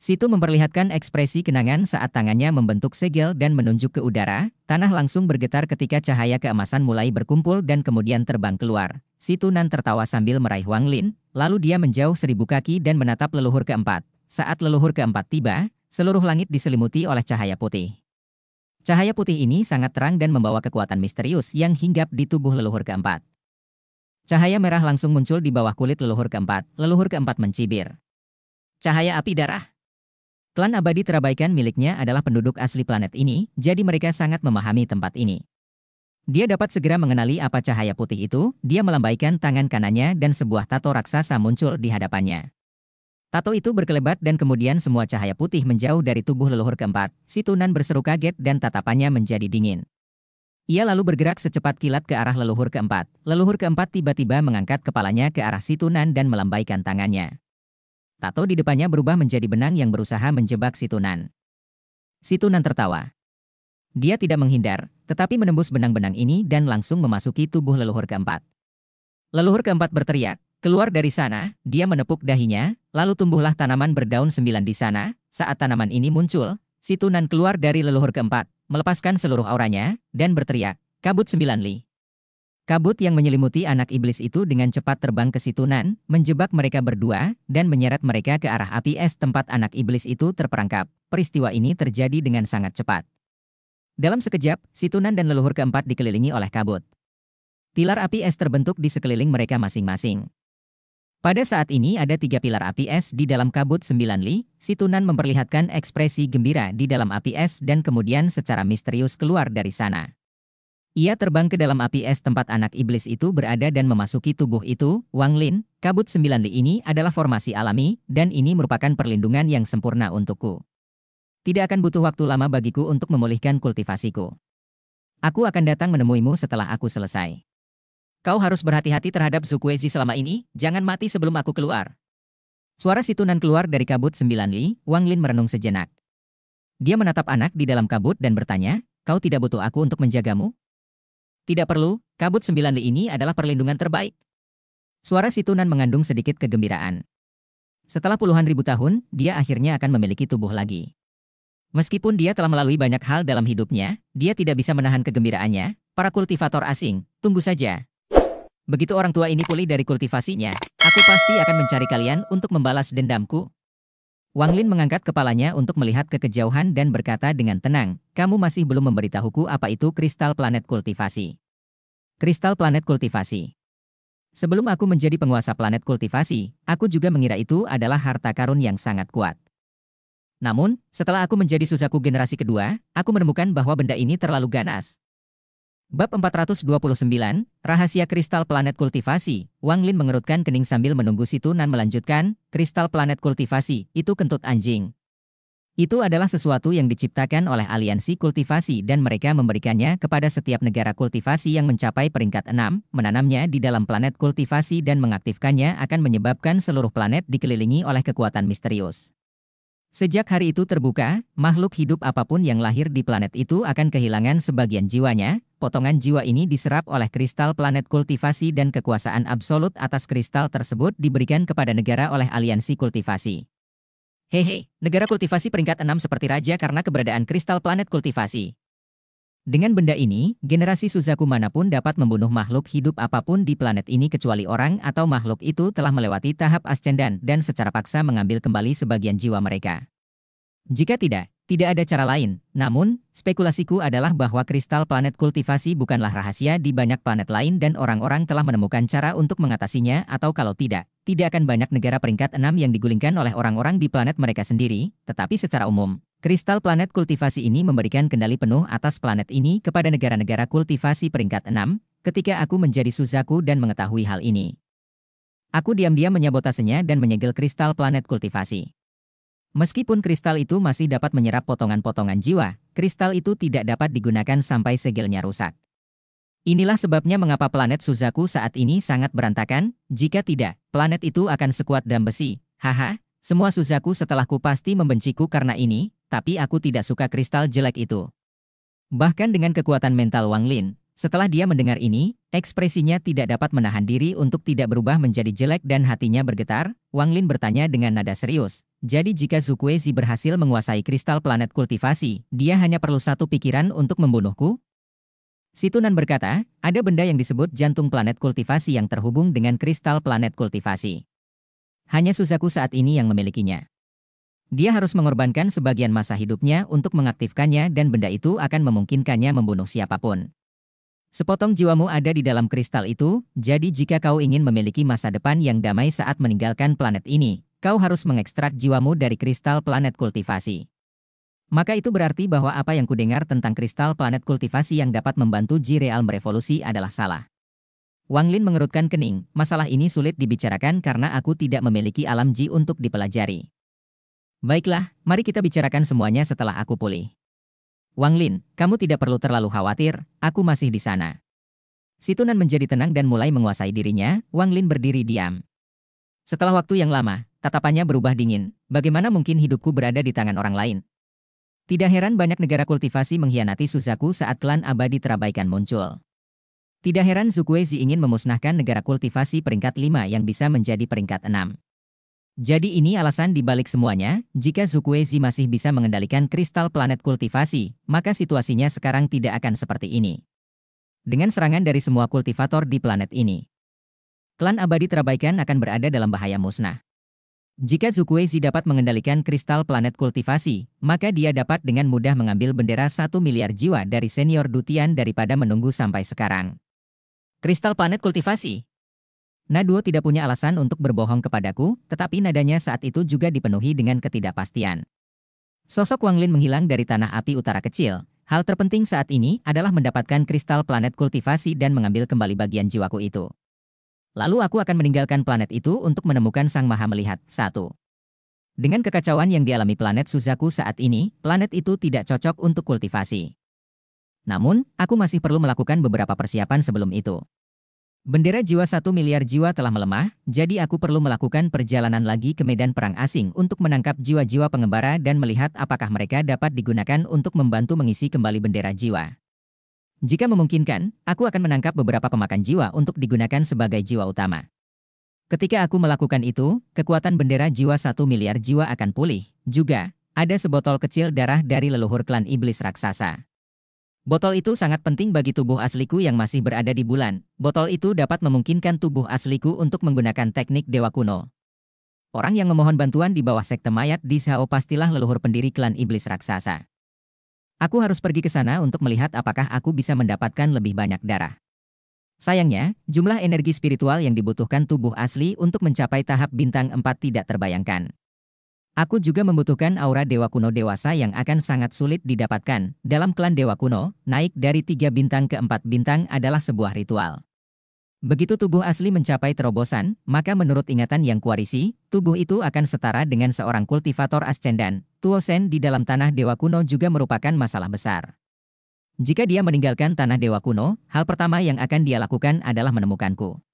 Speaker 1: Situ memperlihatkan ekspresi kenangan saat tangannya membentuk segel dan menunjuk ke udara, tanah langsung bergetar ketika cahaya keemasan mulai berkumpul dan kemudian terbang keluar. Situ Nan tertawa sambil meraih Wang Lin, lalu dia menjauh seribu kaki dan menatap leluhur keempat. Saat leluhur keempat tiba, seluruh langit diselimuti oleh cahaya putih. Cahaya putih ini sangat terang dan membawa kekuatan misterius yang hinggap di tubuh leluhur keempat. Cahaya merah langsung muncul di bawah kulit leluhur keempat. Leluhur keempat mencibir. Cahaya api darah. Klan abadi terabaikan miliknya adalah penduduk asli planet ini, jadi mereka sangat memahami tempat ini. Dia dapat segera mengenali apa cahaya putih itu, dia melambaikan tangan kanannya dan sebuah tato raksasa muncul di hadapannya. Tato itu berkelebat dan kemudian semua cahaya putih menjauh dari tubuh leluhur keempat, si Tunan berseru kaget dan tatapannya menjadi dingin. Ia lalu bergerak secepat kilat ke arah leluhur keempat. Leluhur keempat tiba-tiba mengangkat kepalanya ke arah si Tunan dan melambaikan tangannya. Tato di depannya berubah menjadi benang yang berusaha menjebak Situnan. Situnan tertawa. Dia tidak menghindar, tetapi menembus benang-benang ini dan langsung memasuki tubuh leluhur keempat. Leluhur keempat berteriak, keluar dari sana, dia menepuk dahinya, lalu tumbuhlah tanaman berdaun sembilan di sana, saat tanaman ini muncul, Situnan keluar dari leluhur keempat, melepaskan seluruh auranya, dan berteriak, kabut sembilan li. Kabut yang menyelimuti anak iblis itu dengan cepat terbang ke situnan, menjebak mereka berdua, dan menyeret mereka ke arah api es tempat anak iblis itu terperangkap. Peristiwa ini terjadi dengan sangat cepat. Dalam sekejap, situnan dan leluhur keempat dikelilingi oleh kabut. Pilar api es terbentuk di sekeliling mereka masing-masing. Pada saat ini ada tiga pilar api es di dalam kabut sembilan li, Situnan memperlihatkan ekspresi gembira di dalam api es dan kemudian secara misterius keluar dari sana. Ia terbang ke dalam api es tempat anak iblis itu berada dan memasuki tubuh itu, Wang Lin, kabut sembilan li ini adalah formasi alami, dan ini merupakan perlindungan yang sempurna untukku. Tidak akan butuh waktu lama bagiku untuk memulihkan kultivasiku. Aku akan datang menemuimu setelah aku selesai. Kau harus berhati-hati terhadap Zukuezi selama ini, jangan mati sebelum aku keluar. Suara situnan keluar dari kabut sembilan li, Wang Lin merenung sejenak. Dia menatap anak di dalam kabut dan bertanya, kau tidak butuh aku untuk menjagamu? Tidak perlu, kabut 9 li ini adalah perlindungan terbaik. Suara Situnan mengandung sedikit kegembiraan. Setelah puluhan ribu tahun, dia akhirnya akan memiliki tubuh lagi. Meskipun dia telah melalui banyak hal dalam hidupnya, dia tidak bisa menahan kegembiraannya. Para kultivator asing, tunggu saja. Begitu orang tua ini pulih dari kultivasinya, aku pasti akan mencari kalian untuk membalas dendamku. Wang Lin mengangkat kepalanya untuk melihat ke kejauhan dan berkata dengan tenang, kamu masih belum memberitahuku apa itu kristal planet kultivasi. Kristal planet kultivasi. Sebelum aku menjadi penguasa planet kultivasi, aku juga mengira itu adalah harta karun yang sangat kuat. Namun, setelah aku menjadi Suzaku generasi kedua, aku menemukan bahwa benda ini terlalu ganas, Bab 429, Rahasia Kristal Planet Kultivasi, Wang Lin mengerutkan kening sambil menunggu situ nan melanjutkan, kristal planet kultivasi, itu kentut anjing. Itu adalah sesuatu yang diciptakan oleh aliansi kultivasi dan mereka memberikannya kepada setiap negara kultivasi yang mencapai peringkat 6, menanamnya di dalam planet kultivasi dan mengaktifkannya akan menyebabkan seluruh planet dikelilingi oleh kekuatan misterius. Sejak hari itu terbuka, makhluk hidup apapun yang lahir di planet itu akan kehilangan sebagian jiwanya. Potongan jiwa ini diserap oleh kristal planet kultivasi dan kekuasaan absolut atas kristal tersebut diberikan kepada negara oleh aliansi kultivasi. Hehe, negara kultivasi peringkat 6 seperti raja karena keberadaan kristal planet kultivasi. Dengan benda ini, generasi Suzaku manapun dapat membunuh makhluk hidup apapun di planet ini kecuali orang atau makhluk itu telah melewati tahap ascendan dan secara paksa mengambil kembali sebagian jiwa mereka. Jika tidak, tidak ada cara lain. Namun, spekulasiku adalah bahwa kristal planet kultivasi bukanlah rahasia di banyak planet lain dan orang-orang telah menemukan cara untuk mengatasinya atau kalau tidak, tidak akan banyak negara peringkat enam yang digulingkan oleh orang-orang di planet mereka sendiri, tetapi secara umum, Kristal planet kultivasi ini memberikan kendali penuh atas planet ini kepada negara-negara kultivasi peringkat 6, ketika aku menjadi Suzaku dan mengetahui hal ini. Aku diam-diam menyabotasenya dan menyegel kristal planet kultivasi. Meskipun kristal itu masih dapat menyerap potongan-potongan jiwa, kristal itu tidak dapat digunakan sampai segelnya rusak. Inilah sebabnya mengapa planet Suzaku saat ini sangat berantakan, jika tidak, planet itu akan sekuat dan besi. Haha, semua Suzaku setelahku pasti membenciku karena ini, tapi aku tidak suka kristal jelek itu. Bahkan dengan kekuatan mental Wang Lin, setelah dia mendengar ini, ekspresinya tidak dapat menahan diri untuk tidak berubah menjadi jelek dan hatinya bergetar. Wang Lin bertanya dengan nada serius. Jadi jika Kuezi berhasil menguasai kristal planet kultivasi, dia hanya perlu satu pikiran untuk membunuhku? Situnan berkata, ada benda yang disebut jantung planet kultivasi yang terhubung dengan kristal planet kultivasi. Hanya Suzaku saat ini yang memilikinya. Dia harus mengorbankan sebagian masa hidupnya untuk mengaktifkannya dan benda itu akan memungkinkannya membunuh siapapun. Sepotong jiwamu ada di dalam kristal itu, jadi jika kau ingin memiliki masa depan yang damai saat meninggalkan planet ini, kau harus mengekstrak jiwamu dari kristal planet kultivasi. Maka itu berarti bahwa apa yang kudengar tentang kristal planet kultivasi yang dapat membantu Jireal merevolusi adalah salah. Wang Lin mengerutkan kening, masalah ini sulit dibicarakan karena aku tidak memiliki alam Ji untuk dipelajari. Baiklah, mari kita bicarakan semuanya setelah aku pulih. Wang Lin, kamu tidak perlu terlalu khawatir, aku masih di sana. Situnan menjadi tenang dan mulai menguasai dirinya, Wang Lin berdiri diam. Setelah waktu yang lama, tatapannya berubah dingin, bagaimana mungkin hidupku berada di tangan orang lain? Tidak heran banyak negara kultivasi mengkhianati Suzaku saat klan abadi terabaikan muncul. Tidak heran Zukuezi ingin memusnahkan negara kultivasi peringkat 5 yang bisa menjadi peringkat 6. Jadi ini alasan dibalik semuanya, jika Zukuezi masih bisa mengendalikan kristal planet kultivasi, maka situasinya sekarang tidak akan seperti ini. Dengan serangan dari semua kultivator di planet ini, klan abadi terabaikan akan berada dalam bahaya musnah. Jika Zukuezi dapat mengendalikan kristal planet kultivasi, maka dia dapat dengan mudah mengambil bendera satu miliar jiwa dari senior Dutian daripada menunggu sampai sekarang. Kristal planet kultivasi, Naduo tidak punya alasan untuk berbohong kepadaku, tetapi nadanya saat itu juga dipenuhi dengan ketidakpastian. Sosok Wang Lin menghilang dari tanah api utara kecil. Hal terpenting saat ini adalah mendapatkan kristal planet kultivasi dan mengambil kembali bagian jiwaku itu. Lalu aku akan meninggalkan planet itu untuk menemukan Sang Maha Melihat. satu. Dengan kekacauan yang dialami planet Suzaku saat ini, planet itu tidak cocok untuk kultivasi. Namun, aku masih perlu melakukan beberapa persiapan sebelum itu. Bendera jiwa satu miliar jiwa telah melemah, jadi aku perlu melakukan perjalanan lagi ke medan perang asing untuk menangkap jiwa-jiwa pengembara dan melihat apakah mereka dapat digunakan untuk membantu mengisi kembali bendera jiwa. Jika memungkinkan, aku akan menangkap beberapa pemakan jiwa untuk digunakan sebagai jiwa utama. Ketika aku melakukan itu, kekuatan bendera jiwa satu miliar jiwa akan pulih. Juga, ada sebotol kecil darah dari leluhur klan iblis raksasa. Botol itu sangat penting bagi tubuh asliku yang masih berada di bulan. Botol itu dapat memungkinkan tubuh asliku untuk menggunakan teknik dewa kuno. Orang yang memohon bantuan di bawah sekte mayat di Sao pastilah leluhur pendiri klan iblis raksasa. Aku harus pergi ke sana untuk melihat apakah aku bisa mendapatkan lebih banyak darah. Sayangnya, jumlah energi spiritual yang dibutuhkan tubuh asli untuk mencapai tahap bintang 4 tidak terbayangkan. Aku juga membutuhkan aura dewa kuno dewasa yang akan sangat sulit didapatkan. Dalam klan dewa kuno, naik dari tiga bintang ke empat bintang adalah sebuah ritual. Begitu tubuh asli mencapai terobosan, maka menurut ingatan yang kuarisi, tubuh itu akan setara dengan seorang kultivator ascendan. Tuosen di dalam tanah dewa kuno juga merupakan masalah besar. Jika dia meninggalkan tanah dewa kuno, hal pertama yang akan dia lakukan adalah menemukanku.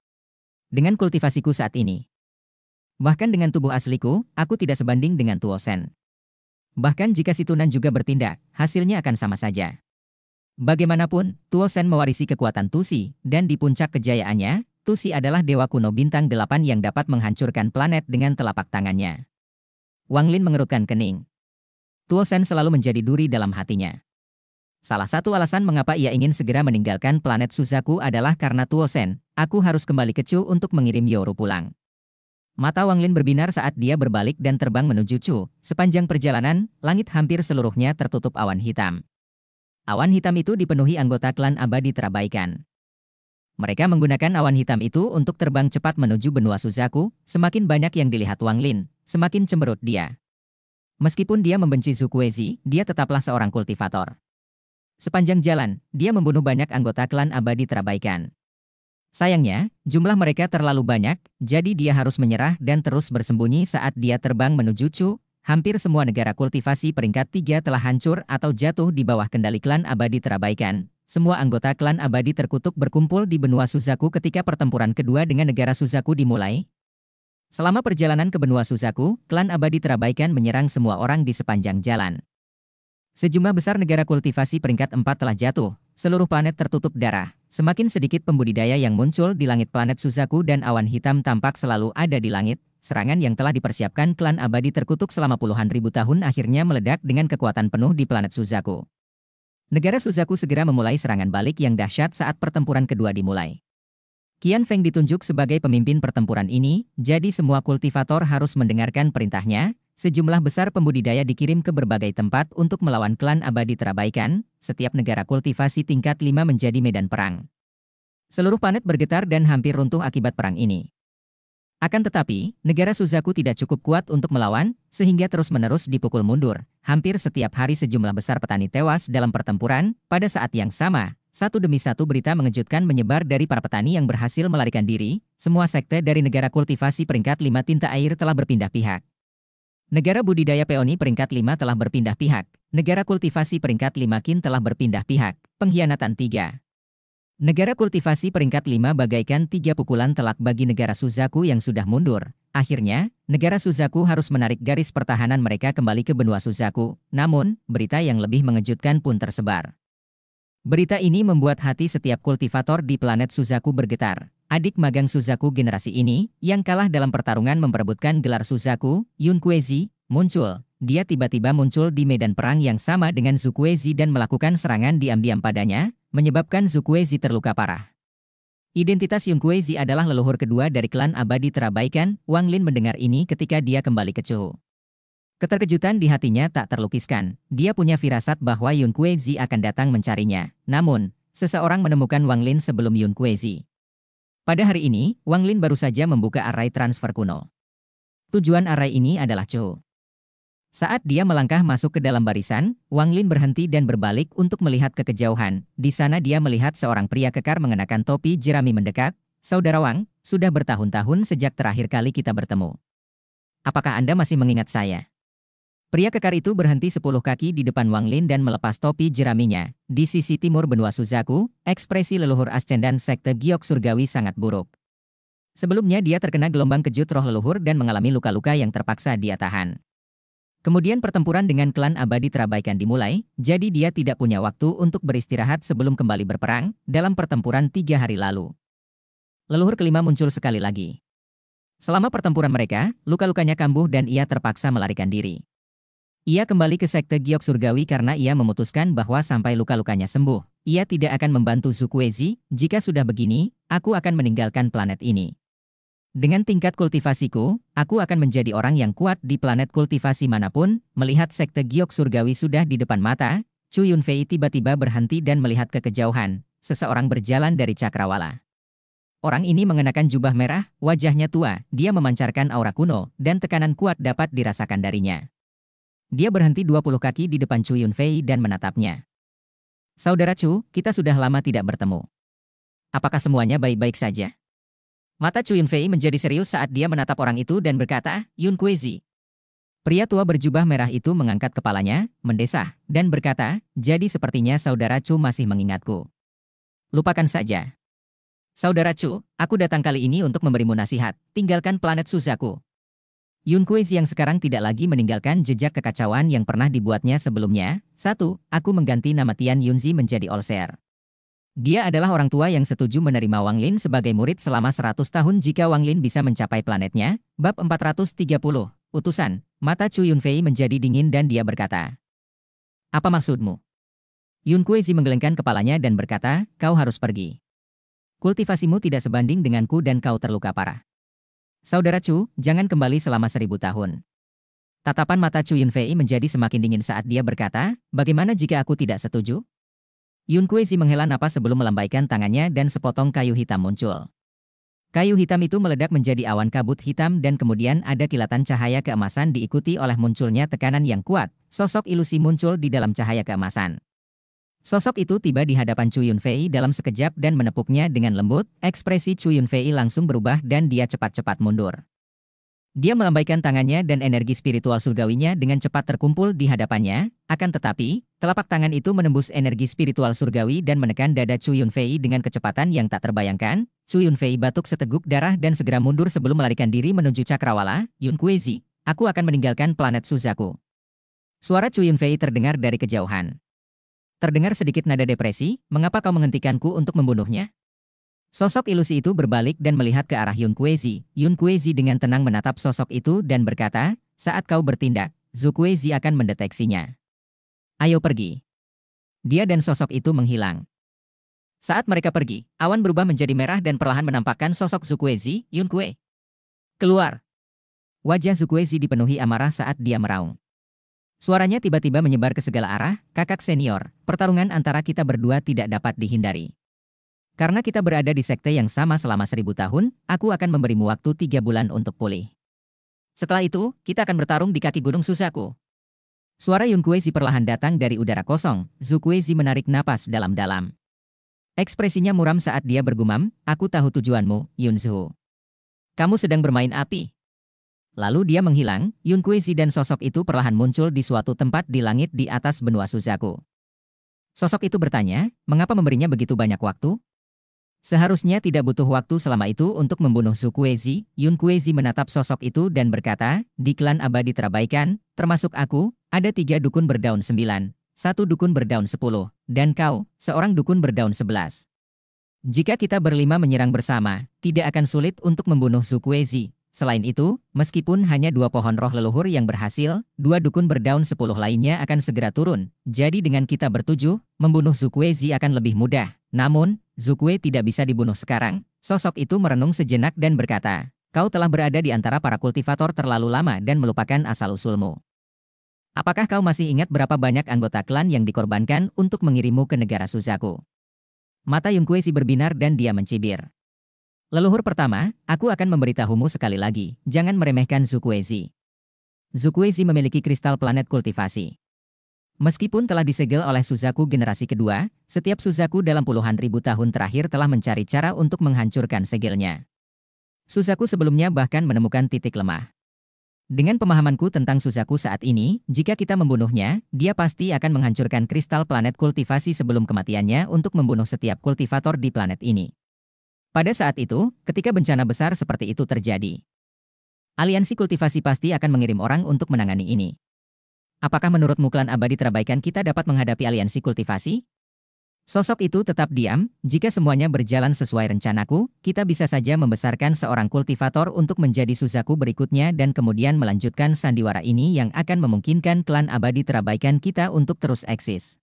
Speaker 1: Dengan kultivasiku saat ini, Bahkan dengan tubuh asliku, aku tidak sebanding dengan Tuosen. Bahkan jika si Tunan juga bertindak, hasilnya akan sama saja. Bagaimanapun, Tuosen mewarisi kekuatan Tusi, dan di puncak kejayaannya, Tusi adalah dewa kuno bintang delapan yang dapat menghancurkan planet dengan telapak tangannya. Wang Lin mengerutkan kening. Tuosen selalu menjadi duri dalam hatinya. Salah satu alasan mengapa ia ingin segera meninggalkan planet Suzaku adalah karena Tuosen, aku harus kembali ke Chu untuk mengirim Yoru pulang. Mata Wang Lin berbinar saat dia berbalik dan terbang menuju Chu. Sepanjang perjalanan, langit hampir seluruhnya tertutup awan hitam. Awan hitam itu dipenuhi anggota klan abadi terabaikan. Mereka menggunakan awan hitam itu untuk terbang cepat menuju benua Suzaku, semakin banyak yang dilihat Wang Lin, semakin cemberut dia. Meskipun dia membenci Zukuezi, dia tetaplah seorang kultivator. Sepanjang jalan, dia membunuh banyak anggota klan abadi terabaikan. Sayangnya, jumlah mereka terlalu banyak, jadi dia harus menyerah dan terus bersembunyi saat dia terbang menuju Chu. Hampir semua negara kultivasi peringkat tiga telah hancur atau jatuh di bawah kendali klan abadi terabaikan. Semua anggota klan abadi terkutuk berkumpul di benua Suzaku ketika pertempuran kedua dengan negara Suzaku dimulai. Selama perjalanan ke benua Suzaku, klan abadi terabaikan menyerang semua orang di sepanjang jalan. Sejumlah besar negara kultivasi peringkat 4 telah jatuh, seluruh planet tertutup darah. Semakin sedikit pembudidaya yang muncul di langit planet Suzaku dan awan hitam tampak selalu ada di langit, serangan yang telah dipersiapkan klan abadi terkutuk selama puluhan ribu tahun akhirnya meledak dengan kekuatan penuh di planet Suzaku. Negara Suzaku segera memulai serangan balik yang dahsyat saat pertempuran kedua dimulai. Qian Feng ditunjuk sebagai pemimpin pertempuran ini, jadi semua kultivator harus mendengarkan perintahnya, Sejumlah besar pembudidaya dikirim ke berbagai tempat untuk melawan klan abadi terabaikan, setiap negara kultivasi tingkat 5 menjadi medan perang. Seluruh planet bergetar dan hampir runtuh akibat perang ini. Akan tetapi, negara Suzaku tidak cukup kuat untuk melawan, sehingga terus-menerus dipukul mundur. Hampir setiap hari sejumlah besar petani tewas dalam pertempuran, pada saat yang sama, satu demi satu berita mengejutkan menyebar dari para petani yang berhasil melarikan diri, semua sekte dari negara kultivasi peringkat 5 tinta air telah berpindah pihak. Negara budidaya peoni peringkat 5 telah berpindah pihak. Negara kultivasi peringkat 5 kin telah berpindah pihak. Pengkhianatan 3. Negara kultivasi peringkat 5 bagaikan tiga pukulan telak bagi negara Suzaku yang sudah mundur. Akhirnya, negara Suzaku harus menarik garis pertahanan mereka kembali ke benua Suzaku. Namun, berita yang lebih mengejutkan pun tersebar. Berita ini membuat hati setiap kultivator di planet Suzaku bergetar. Adik magang Suzaku generasi ini, yang kalah dalam pertarungan memperebutkan gelar Suzaku, Yun Kuezi, muncul. Dia tiba-tiba muncul di medan perang yang sama dengan Zukuezi dan melakukan serangan diam-diam padanya, menyebabkan Zukuezi terluka parah. Identitas Yun Kuezi adalah leluhur kedua dari klan abadi terabaikan, Wang Lin mendengar ini ketika dia kembali ke Chou. Keterkejutan di hatinya tak terlukiskan. Dia punya firasat bahwa Yun Kuezi akan datang mencarinya. Namun, seseorang menemukan Wang Lin sebelum Yun Kuezi. Pada hari ini, Wang Lin baru saja membuka array transfer kuno. Tujuan array ini adalah Cho. Saat dia melangkah masuk ke dalam barisan, Wang Lin berhenti dan berbalik untuk melihat ke kejauhan. Di sana dia melihat seorang pria kekar mengenakan topi jerami mendekat. Saudara Wang, sudah bertahun-tahun sejak terakhir kali kita bertemu. Apakah Anda masih mengingat saya? Pria kekar itu berhenti sepuluh kaki di depan Wang Lin dan melepas topi jeraminya. Di sisi timur benua Suzaku, ekspresi leluhur ascendan sekte Giok Surgawi sangat buruk. Sebelumnya dia terkena gelombang kejut roh leluhur dan mengalami luka-luka yang terpaksa dia tahan. Kemudian pertempuran dengan klan abadi terabaikan dimulai, jadi dia tidak punya waktu untuk beristirahat sebelum kembali berperang, dalam pertempuran tiga hari lalu. Leluhur kelima muncul sekali lagi. Selama pertempuran mereka, luka-lukanya kambuh dan ia terpaksa melarikan diri. Ia kembali ke sekte Giok Surgawi karena ia memutuskan bahwa sampai luka-lukanya sembuh, ia tidak akan membantu Zukuezi, jika sudah begini, aku akan meninggalkan planet ini. Dengan tingkat kultivasiku, aku akan menjadi orang yang kuat di planet kultivasi manapun, melihat sekte Giok Surgawi sudah di depan mata, Chu Yunfei tiba-tiba berhenti dan melihat ke kejauhan, seseorang berjalan dari Cakrawala. Orang ini mengenakan jubah merah, wajahnya tua, dia memancarkan aura kuno, dan tekanan kuat dapat dirasakan darinya. Dia berhenti 20 kaki di depan Chu Yunfei dan menatapnya. Saudara Chu, kita sudah lama tidak bertemu. Apakah semuanya baik-baik saja? Mata Chu Yunfei menjadi serius saat dia menatap orang itu dan berkata, Yun Kuezi. Pria tua berjubah merah itu mengangkat kepalanya, mendesah, dan berkata, jadi sepertinya saudara Chu masih mengingatku. Lupakan saja. Saudara Chu, aku datang kali ini untuk memberimu nasihat, tinggalkan planet Suzaku. Yun Kuei yang sekarang tidak lagi meninggalkan jejak kekacauan yang pernah dibuatnya sebelumnya. Satu, Aku mengganti nama Tian Yunzi menjadi Olser. Dia adalah orang tua yang setuju menerima Wang Lin sebagai murid selama 100 tahun jika Wang Lin bisa mencapai planetnya. Bab 430, Utusan, mata Chu Yunfei menjadi dingin dan dia berkata, Apa maksudmu? Yun Kuizi menggelengkan kepalanya dan berkata, kau harus pergi. Kultivasimu tidak sebanding denganku dan kau terluka parah. Saudara Chu, jangan kembali selama seribu tahun. Tatapan mata Chu Yunfei menjadi semakin dingin saat dia berkata, bagaimana jika aku tidak setuju? Yun Kuezi menghela napas sebelum melambaikan tangannya dan sepotong kayu hitam muncul. Kayu hitam itu meledak menjadi awan kabut hitam dan kemudian ada kilatan cahaya keemasan diikuti oleh munculnya tekanan yang kuat. Sosok ilusi muncul di dalam cahaya keemasan. Sosok itu tiba di hadapan Chu Yunfei dalam sekejap dan menepuknya dengan lembut, ekspresi Chu Yunfei langsung berubah dan dia cepat-cepat mundur. Dia melambaikan tangannya dan energi spiritual surgawinya dengan cepat terkumpul di hadapannya, akan tetapi, telapak tangan itu menembus energi spiritual surgawi dan menekan dada Chu Yunfei dengan kecepatan yang tak terbayangkan. Chu Yunfei batuk seteguk darah dan segera mundur sebelum melarikan diri menuju Cakrawala, Yun Kuezi. Aku akan meninggalkan planet Suzaku. Suara Chu Yunfei terdengar dari kejauhan. Terdengar sedikit nada depresi, mengapa kau menghentikanku untuk membunuhnya? Sosok ilusi itu berbalik dan melihat ke arah Yun Kuezi. Yun Kuezi dengan tenang menatap sosok itu dan berkata, saat kau bertindak, Zhu Kuezi akan mendeteksinya. Ayo pergi. Dia dan sosok itu menghilang. Saat mereka pergi, awan berubah menjadi merah dan perlahan menampakkan sosok Zhu Kuezi, Yun Kue. Keluar. Wajah Zhu Kuezi dipenuhi amarah saat dia meraung. Suaranya tiba-tiba menyebar ke segala arah, kakak senior, pertarungan antara kita berdua tidak dapat dihindari. Karena kita berada di sekte yang sama selama seribu tahun, aku akan memberimu waktu tiga bulan untuk pulih. Setelah itu, kita akan bertarung di kaki gunung Susaku. Suara Yun Kuezi perlahan datang dari udara kosong, Zhu Kuezi menarik napas dalam-dalam. Ekspresinya muram saat dia bergumam, aku tahu tujuanmu, Yun Zhu. Kamu sedang bermain api. Lalu dia menghilang, Yun Kuizi dan sosok itu perlahan muncul di suatu tempat di langit di atas benua Suzaku. Sosok itu bertanya, mengapa memberinya begitu banyak waktu? Seharusnya tidak butuh waktu selama itu untuk membunuh Zi. Yun Kuezi menatap sosok itu dan berkata, di klan abadi terabaikan, termasuk aku, ada tiga dukun berdaun sembilan, satu dukun berdaun sepuluh, dan kau, seorang dukun berdaun sebelas. Jika kita berlima menyerang bersama, tidak akan sulit untuk membunuh Zi. Selain itu, meskipun hanya dua pohon roh leluhur yang berhasil, dua dukun berdaun sepuluh lainnya akan segera turun. Jadi dengan kita bertujuh, membunuh Zukuezi akan lebih mudah. Namun, Zukue tidak bisa dibunuh sekarang. Sosok itu merenung sejenak dan berkata, Kau telah berada di antara para kultivator terlalu lama dan melupakan asal-usulmu. Apakah kau masih ingat berapa banyak anggota klan yang dikorbankan untuk mengirimmu ke negara Suzaku? Mata Yungkuesi berbinar dan dia mencibir. Leluhur pertama, aku akan memberitahumu sekali lagi, jangan meremehkan Zukuezi. Zukuezi memiliki kristal planet kultivasi. Meskipun telah disegel oleh Suzaku generasi kedua, setiap Suzaku dalam puluhan ribu tahun terakhir telah mencari cara untuk menghancurkan segelnya. Suzaku sebelumnya bahkan menemukan titik lemah. Dengan pemahamanku tentang Suzaku saat ini, jika kita membunuhnya, dia pasti akan menghancurkan kristal planet kultivasi sebelum kematiannya untuk membunuh setiap kultivator di planet ini. Pada saat itu, ketika bencana besar seperti itu terjadi, aliansi kultivasi pasti akan mengirim orang untuk menangani ini. Apakah menurutmu klan abadi terabaikan kita dapat menghadapi aliansi kultivasi? Sosok itu tetap diam, jika semuanya berjalan sesuai rencanaku, kita bisa saja membesarkan seorang kultivator untuk menjadi Suzaku berikutnya dan kemudian melanjutkan sandiwara ini yang akan memungkinkan klan abadi terabaikan kita untuk terus eksis.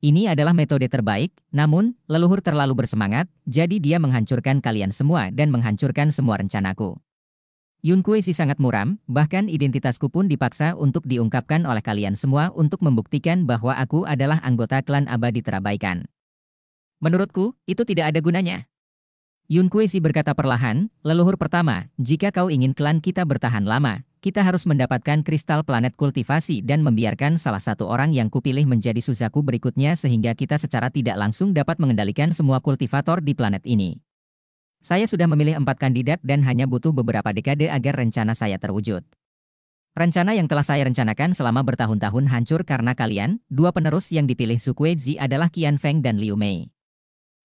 Speaker 1: Ini adalah metode terbaik, namun, leluhur terlalu bersemangat, jadi dia menghancurkan kalian semua dan menghancurkan semua rencanaku. Yun si sangat muram, bahkan identitasku pun dipaksa untuk diungkapkan oleh kalian semua untuk membuktikan bahwa aku adalah anggota klan abadi terabaikan. Menurutku, itu tidak ada gunanya. Yun Kuezi berkata perlahan, leluhur pertama, jika kau ingin klan kita bertahan lama, kita harus mendapatkan kristal planet kultivasi dan membiarkan salah satu orang yang kupilih menjadi Suzaku berikutnya sehingga kita secara tidak langsung dapat mengendalikan semua kultivator di planet ini. Saya sudah memilih empat kandidat dan hanya butuh beberapa dekade agar rencana saya terwujud. Rencana yang telah saya rencanakan selama bertahun-tahun hancur karena kalian, dua penerus yang dipilih Sukwe adalah Qian Feng dan Liu Mei.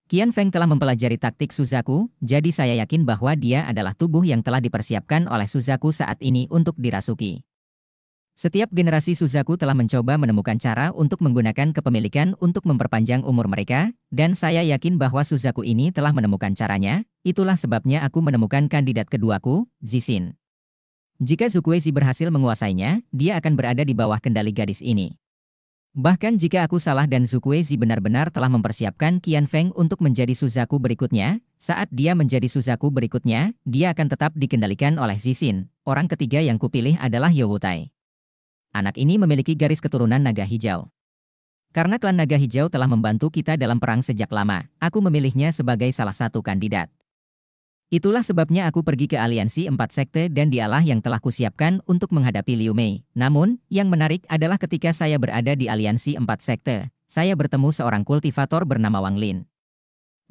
Speaker 1: Kian Feng telah mempelajari taktik Suzaku, jadi saya yakin bahwa dia adalah tubuh yang telah dipersiapkan oleh Suzaku saat ini untuk dirasuki. Setiap generasi Suzaku telah mencoba menemukan cara untuk menggunakan kepemilikan untuk memperpanjang umur mereka, dan saya yakin bahwa Suzaku ini telah menemukan caranya, itulah sebabnya aku menemukan kandidat keduaku, Zixin. Jika Zukuezi berhasil menguasainya, dia akan berada di bawah kendali gadis ini. Bahkan jika aku salah dan Zukuezi benar-benar telah mempersiapkan Qian Feng untuk menjadi Suzaku berikutnya, saat dia menjadi Suzaku berikutnya, dia akan tetap dikendalikan oleh Zixin. Orang ketiga yang kupilih adalah Yowutai. Anak ini memiliki garis keturunan naga hijau. Karena klan naga hijau telah membantu kita dalam perang sejak lama, aku memilihnya sebagai salah satu kandidat. Itulah sebabnya aku pergi ke aliansi empat sekte dan dialah yang telah kusiapkan untuk menghadapi Liu Mei. Namun, yang menarik adalah ketika saya berada di aliansi empat sekte, saya bertemu seorang kultivator bernama Wang Lin.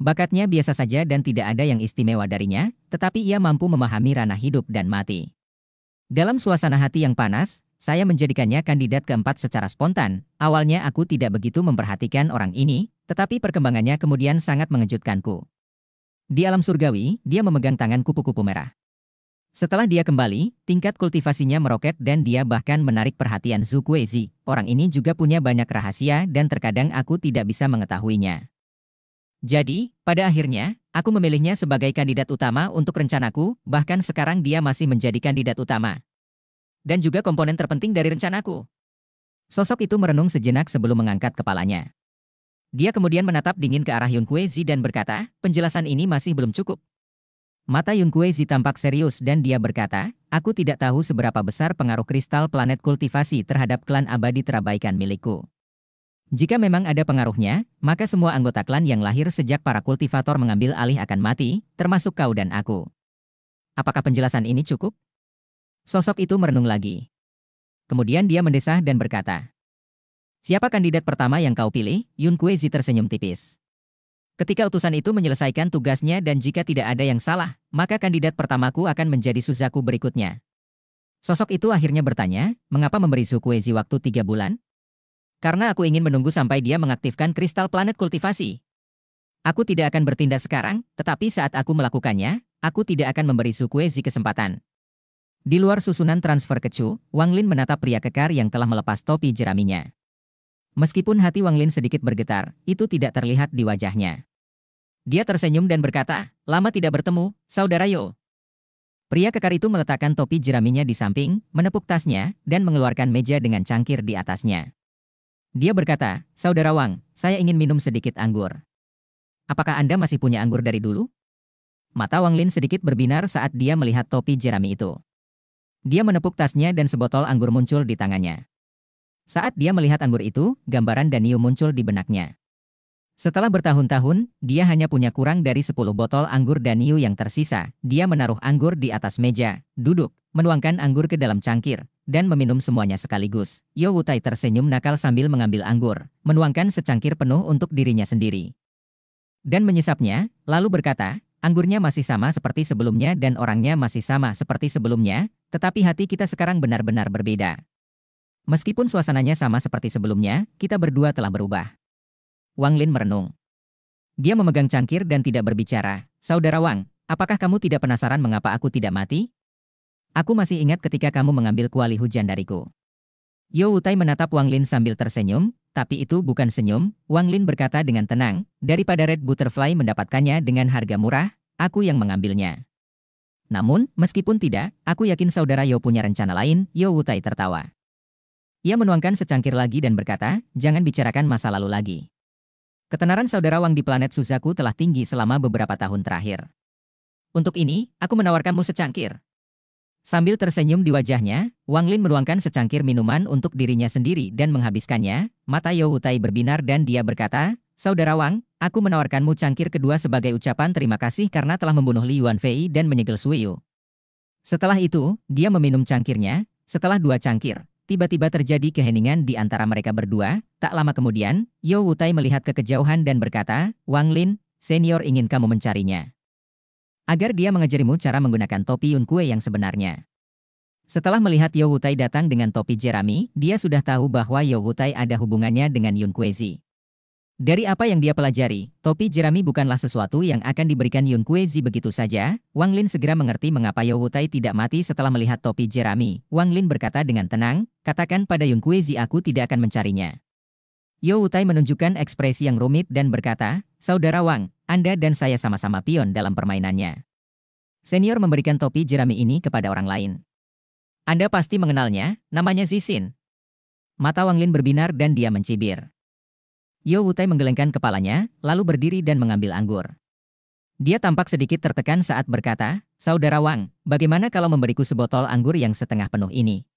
Speaker 1: Bakatnya biasa saja dan tidak ada yang istimewa darinya, tetapi ia mampu memahami ranah hidup dan mati. Dalam suasana hati yang panas, saya menjadikannya kandidat keempat secara spontan. Awalnya aku tidak begitu memperhatikan orang ini, tetapi perkembangannya kemudian sangat mengejutkanku. Di alam surgawi, dia memegang tangan kupu-kupu merah. Setelah dia kembali, tingkat kultivasinya meroket dan dia bahkan menarik perhatian Zhu Kuezi. Orang ini juga punya banyak rahasia dan terkadang aku tidak bisa mengetahuinya. Jadi, pada akhirnya, aku memilihnya sebagai kandidat utama untuk rencanaku, bahkan sekarang dia masih menjadi kandidat utama. Dan juga komponen terpenting dari rencanaku. Sosok itu merenung sejenak sebelum mengangkat kepalanya. Dia kemudian menatap dingin ke arah Yun Kuezi dan berkata, penjelasan ini masih belum cukup. Mata Yun Kuezi tampak serius dan dia berkata, aku tidak tahu seberapa besar pengaruh kristal planet kultivasi terhadap klan abadi terabaikan milikku. Jika memang ada pengaruhnya, maka semua anggota klan yang lahir sejak para kultivator mengambil alih akan mati, termasuk kau dan aku. Apakah penjelasan ini cukup? Sosok itu merenung lagi. Kemudian dia mendesah dan berkata, Siapa kandidat pertama yang kau pilih? Yun Kuezi tersenyum tipis. Ketika utusan itu menyelesaikan tugasnya dan jika tidak ada yang salah, maka kandidat pertamaku akan menjadi Suzaku berikutnya. Sosok itu akhirnya bertanya, mengapa memberi Sukuezi waktu tiga bulan? Karena aku ingin menunggu sampai dia mengaktifkan kristal planet kultivasi. Aku tidak akan bertindak sekarang, tetapi saat aku melakukannya, aku tidak akan memberi Sukuezi kesempatan. Di luar susunan transfer kecu, Wang Lin menatap pria kekar yang telah melepas topi jeraminya. Meskipun hati Wang Lin sedikit bergetar, itu tidak terlihat di wajahnya. Dia tersenyum dan berkata, lama tidak bertemu, saudara Yo. Pria kekar itu meletakkan topi jeraminya di samping, menepuk tasnya, dan mengeluarkan meja dengan cangkir di atasnya. Dia berkata, saudara Wang, saya ingin minum sedikit anggur. Apakah Anda masih punya anggur dari dulu? Mata Wang Lin sedikit berbinar saat dia melihat topi jerami itu. Dia menepuk tasnya dan sebotol anggur muncul di tangannya. Saat dia melihat anggur itu, gambaran daniu muncul di benaknya. Setelah bertahun-tahun, dia hanya punya kurang dari 10 botol anggur daniu yang tersisa. Dia menaruh anggur di atas meja, duduk, menuangkan anggur ke dalam cangkir, dan meminum semuanya sekaligus. Yo Wutai tersenyum nakal sambil mengambil anggur, menuangkan secangkir penuh untuk dirinya sendiri. Dan menyisapnya, lalu berkata, anggurnya masih sama seperti sebelumnya dan orangnya masih sama seperti sebelumnya, tetapi hati kita sekarang benar-benar berbeda. Meskipun suasananya sama seperti sebelumnya, kita berdua telah berubah. Wang Lin merenung. Dia memegang cangkir dan tidak berbicara. Saudara Wang, apakah kamu tidak penasaran mengapa aku tidak mati? Aku masih ingat ketika kamu mengambil kuali hujan dariku. Yo Wutai menatap Wang Lin sambil tersenyum, tapi itu bukan senyum, Wang Lin berkata dengan tenang, daripada Red Butterfly mendapatkannya dengan harga murah, aku yang mengambilnya. Namun, meskipun tidak, aku yakin saudara Yo punya rencana lain, Yo Wutai tertawa. Ia menuangkan secangkir lagi dan berkata, jangan bicarakan masa lalu lagi. Ketenaran saudara Wang di planet Suzaku telah tinggi selama beberapa tahun terakhir. Untuk ini, aku menawarkanmu secangkir. Sambil tersenyum di wajahnya, Wang Lin menuangkan secangkir minuman untuk dirinya sendiri dan menghabiskannya, mata Yao Utai berbinar dan dia berkata, Saudara Wang, aku menawarkanmu cangkir kedua sebagai ucapan terima kasih karena telah membunuh Li Yuanfei dan menyegel Sui Yu. Setelah itu, dia meminum cangkirnya, setelah dua cangkir, Tiba-tiba terjadi keheningan di antara mereka berdua. Tak lama kemudian, Yo Wutai melihat ke kejauhan dan berkata, Wang Lin, senior ingin kamu mencarinya. Agar dia mengajarimu cara menggunakan topi Yun Kue yang sebenarnya. Setelah melihat Yo Wutai datang dengan topi jerami, dia sudah tahu bahwa Yo Wutai ada hubungannya dengan Yun Kuezi. Dari apa yang dia pelajari, topi jerami bukanlah sesuatu yang akan diberikan Yun Kuezi begitu saja. Wang Lin segera mengerti mengapa Yao Wutai tidak mati setelah melihat topi jerami. Wang Lin berkata dengan tenang, katakan pada Yun Kuezi aku tidak akan mencarinya. Yao Wutai menunjukkan ekspresi yang rumit dan berkata, Saudara Wang, Anda dan saya sama-sama pion dalam permainannya. Senior memberikan topi jerami ini kepada orang lain. Anda pasti mengenalnya, namanya Zixin. Mata Wang Lin berbinar dan dia mencibir. Yo Wutai menggelengkan kepalanya, lalu berdiri dan mengambil anggur. Dia tampak sedikit tertekan saat berkata, Saudara Wang, bagaimana kalau memberiku sebotol anggur yang setengah penuh ini?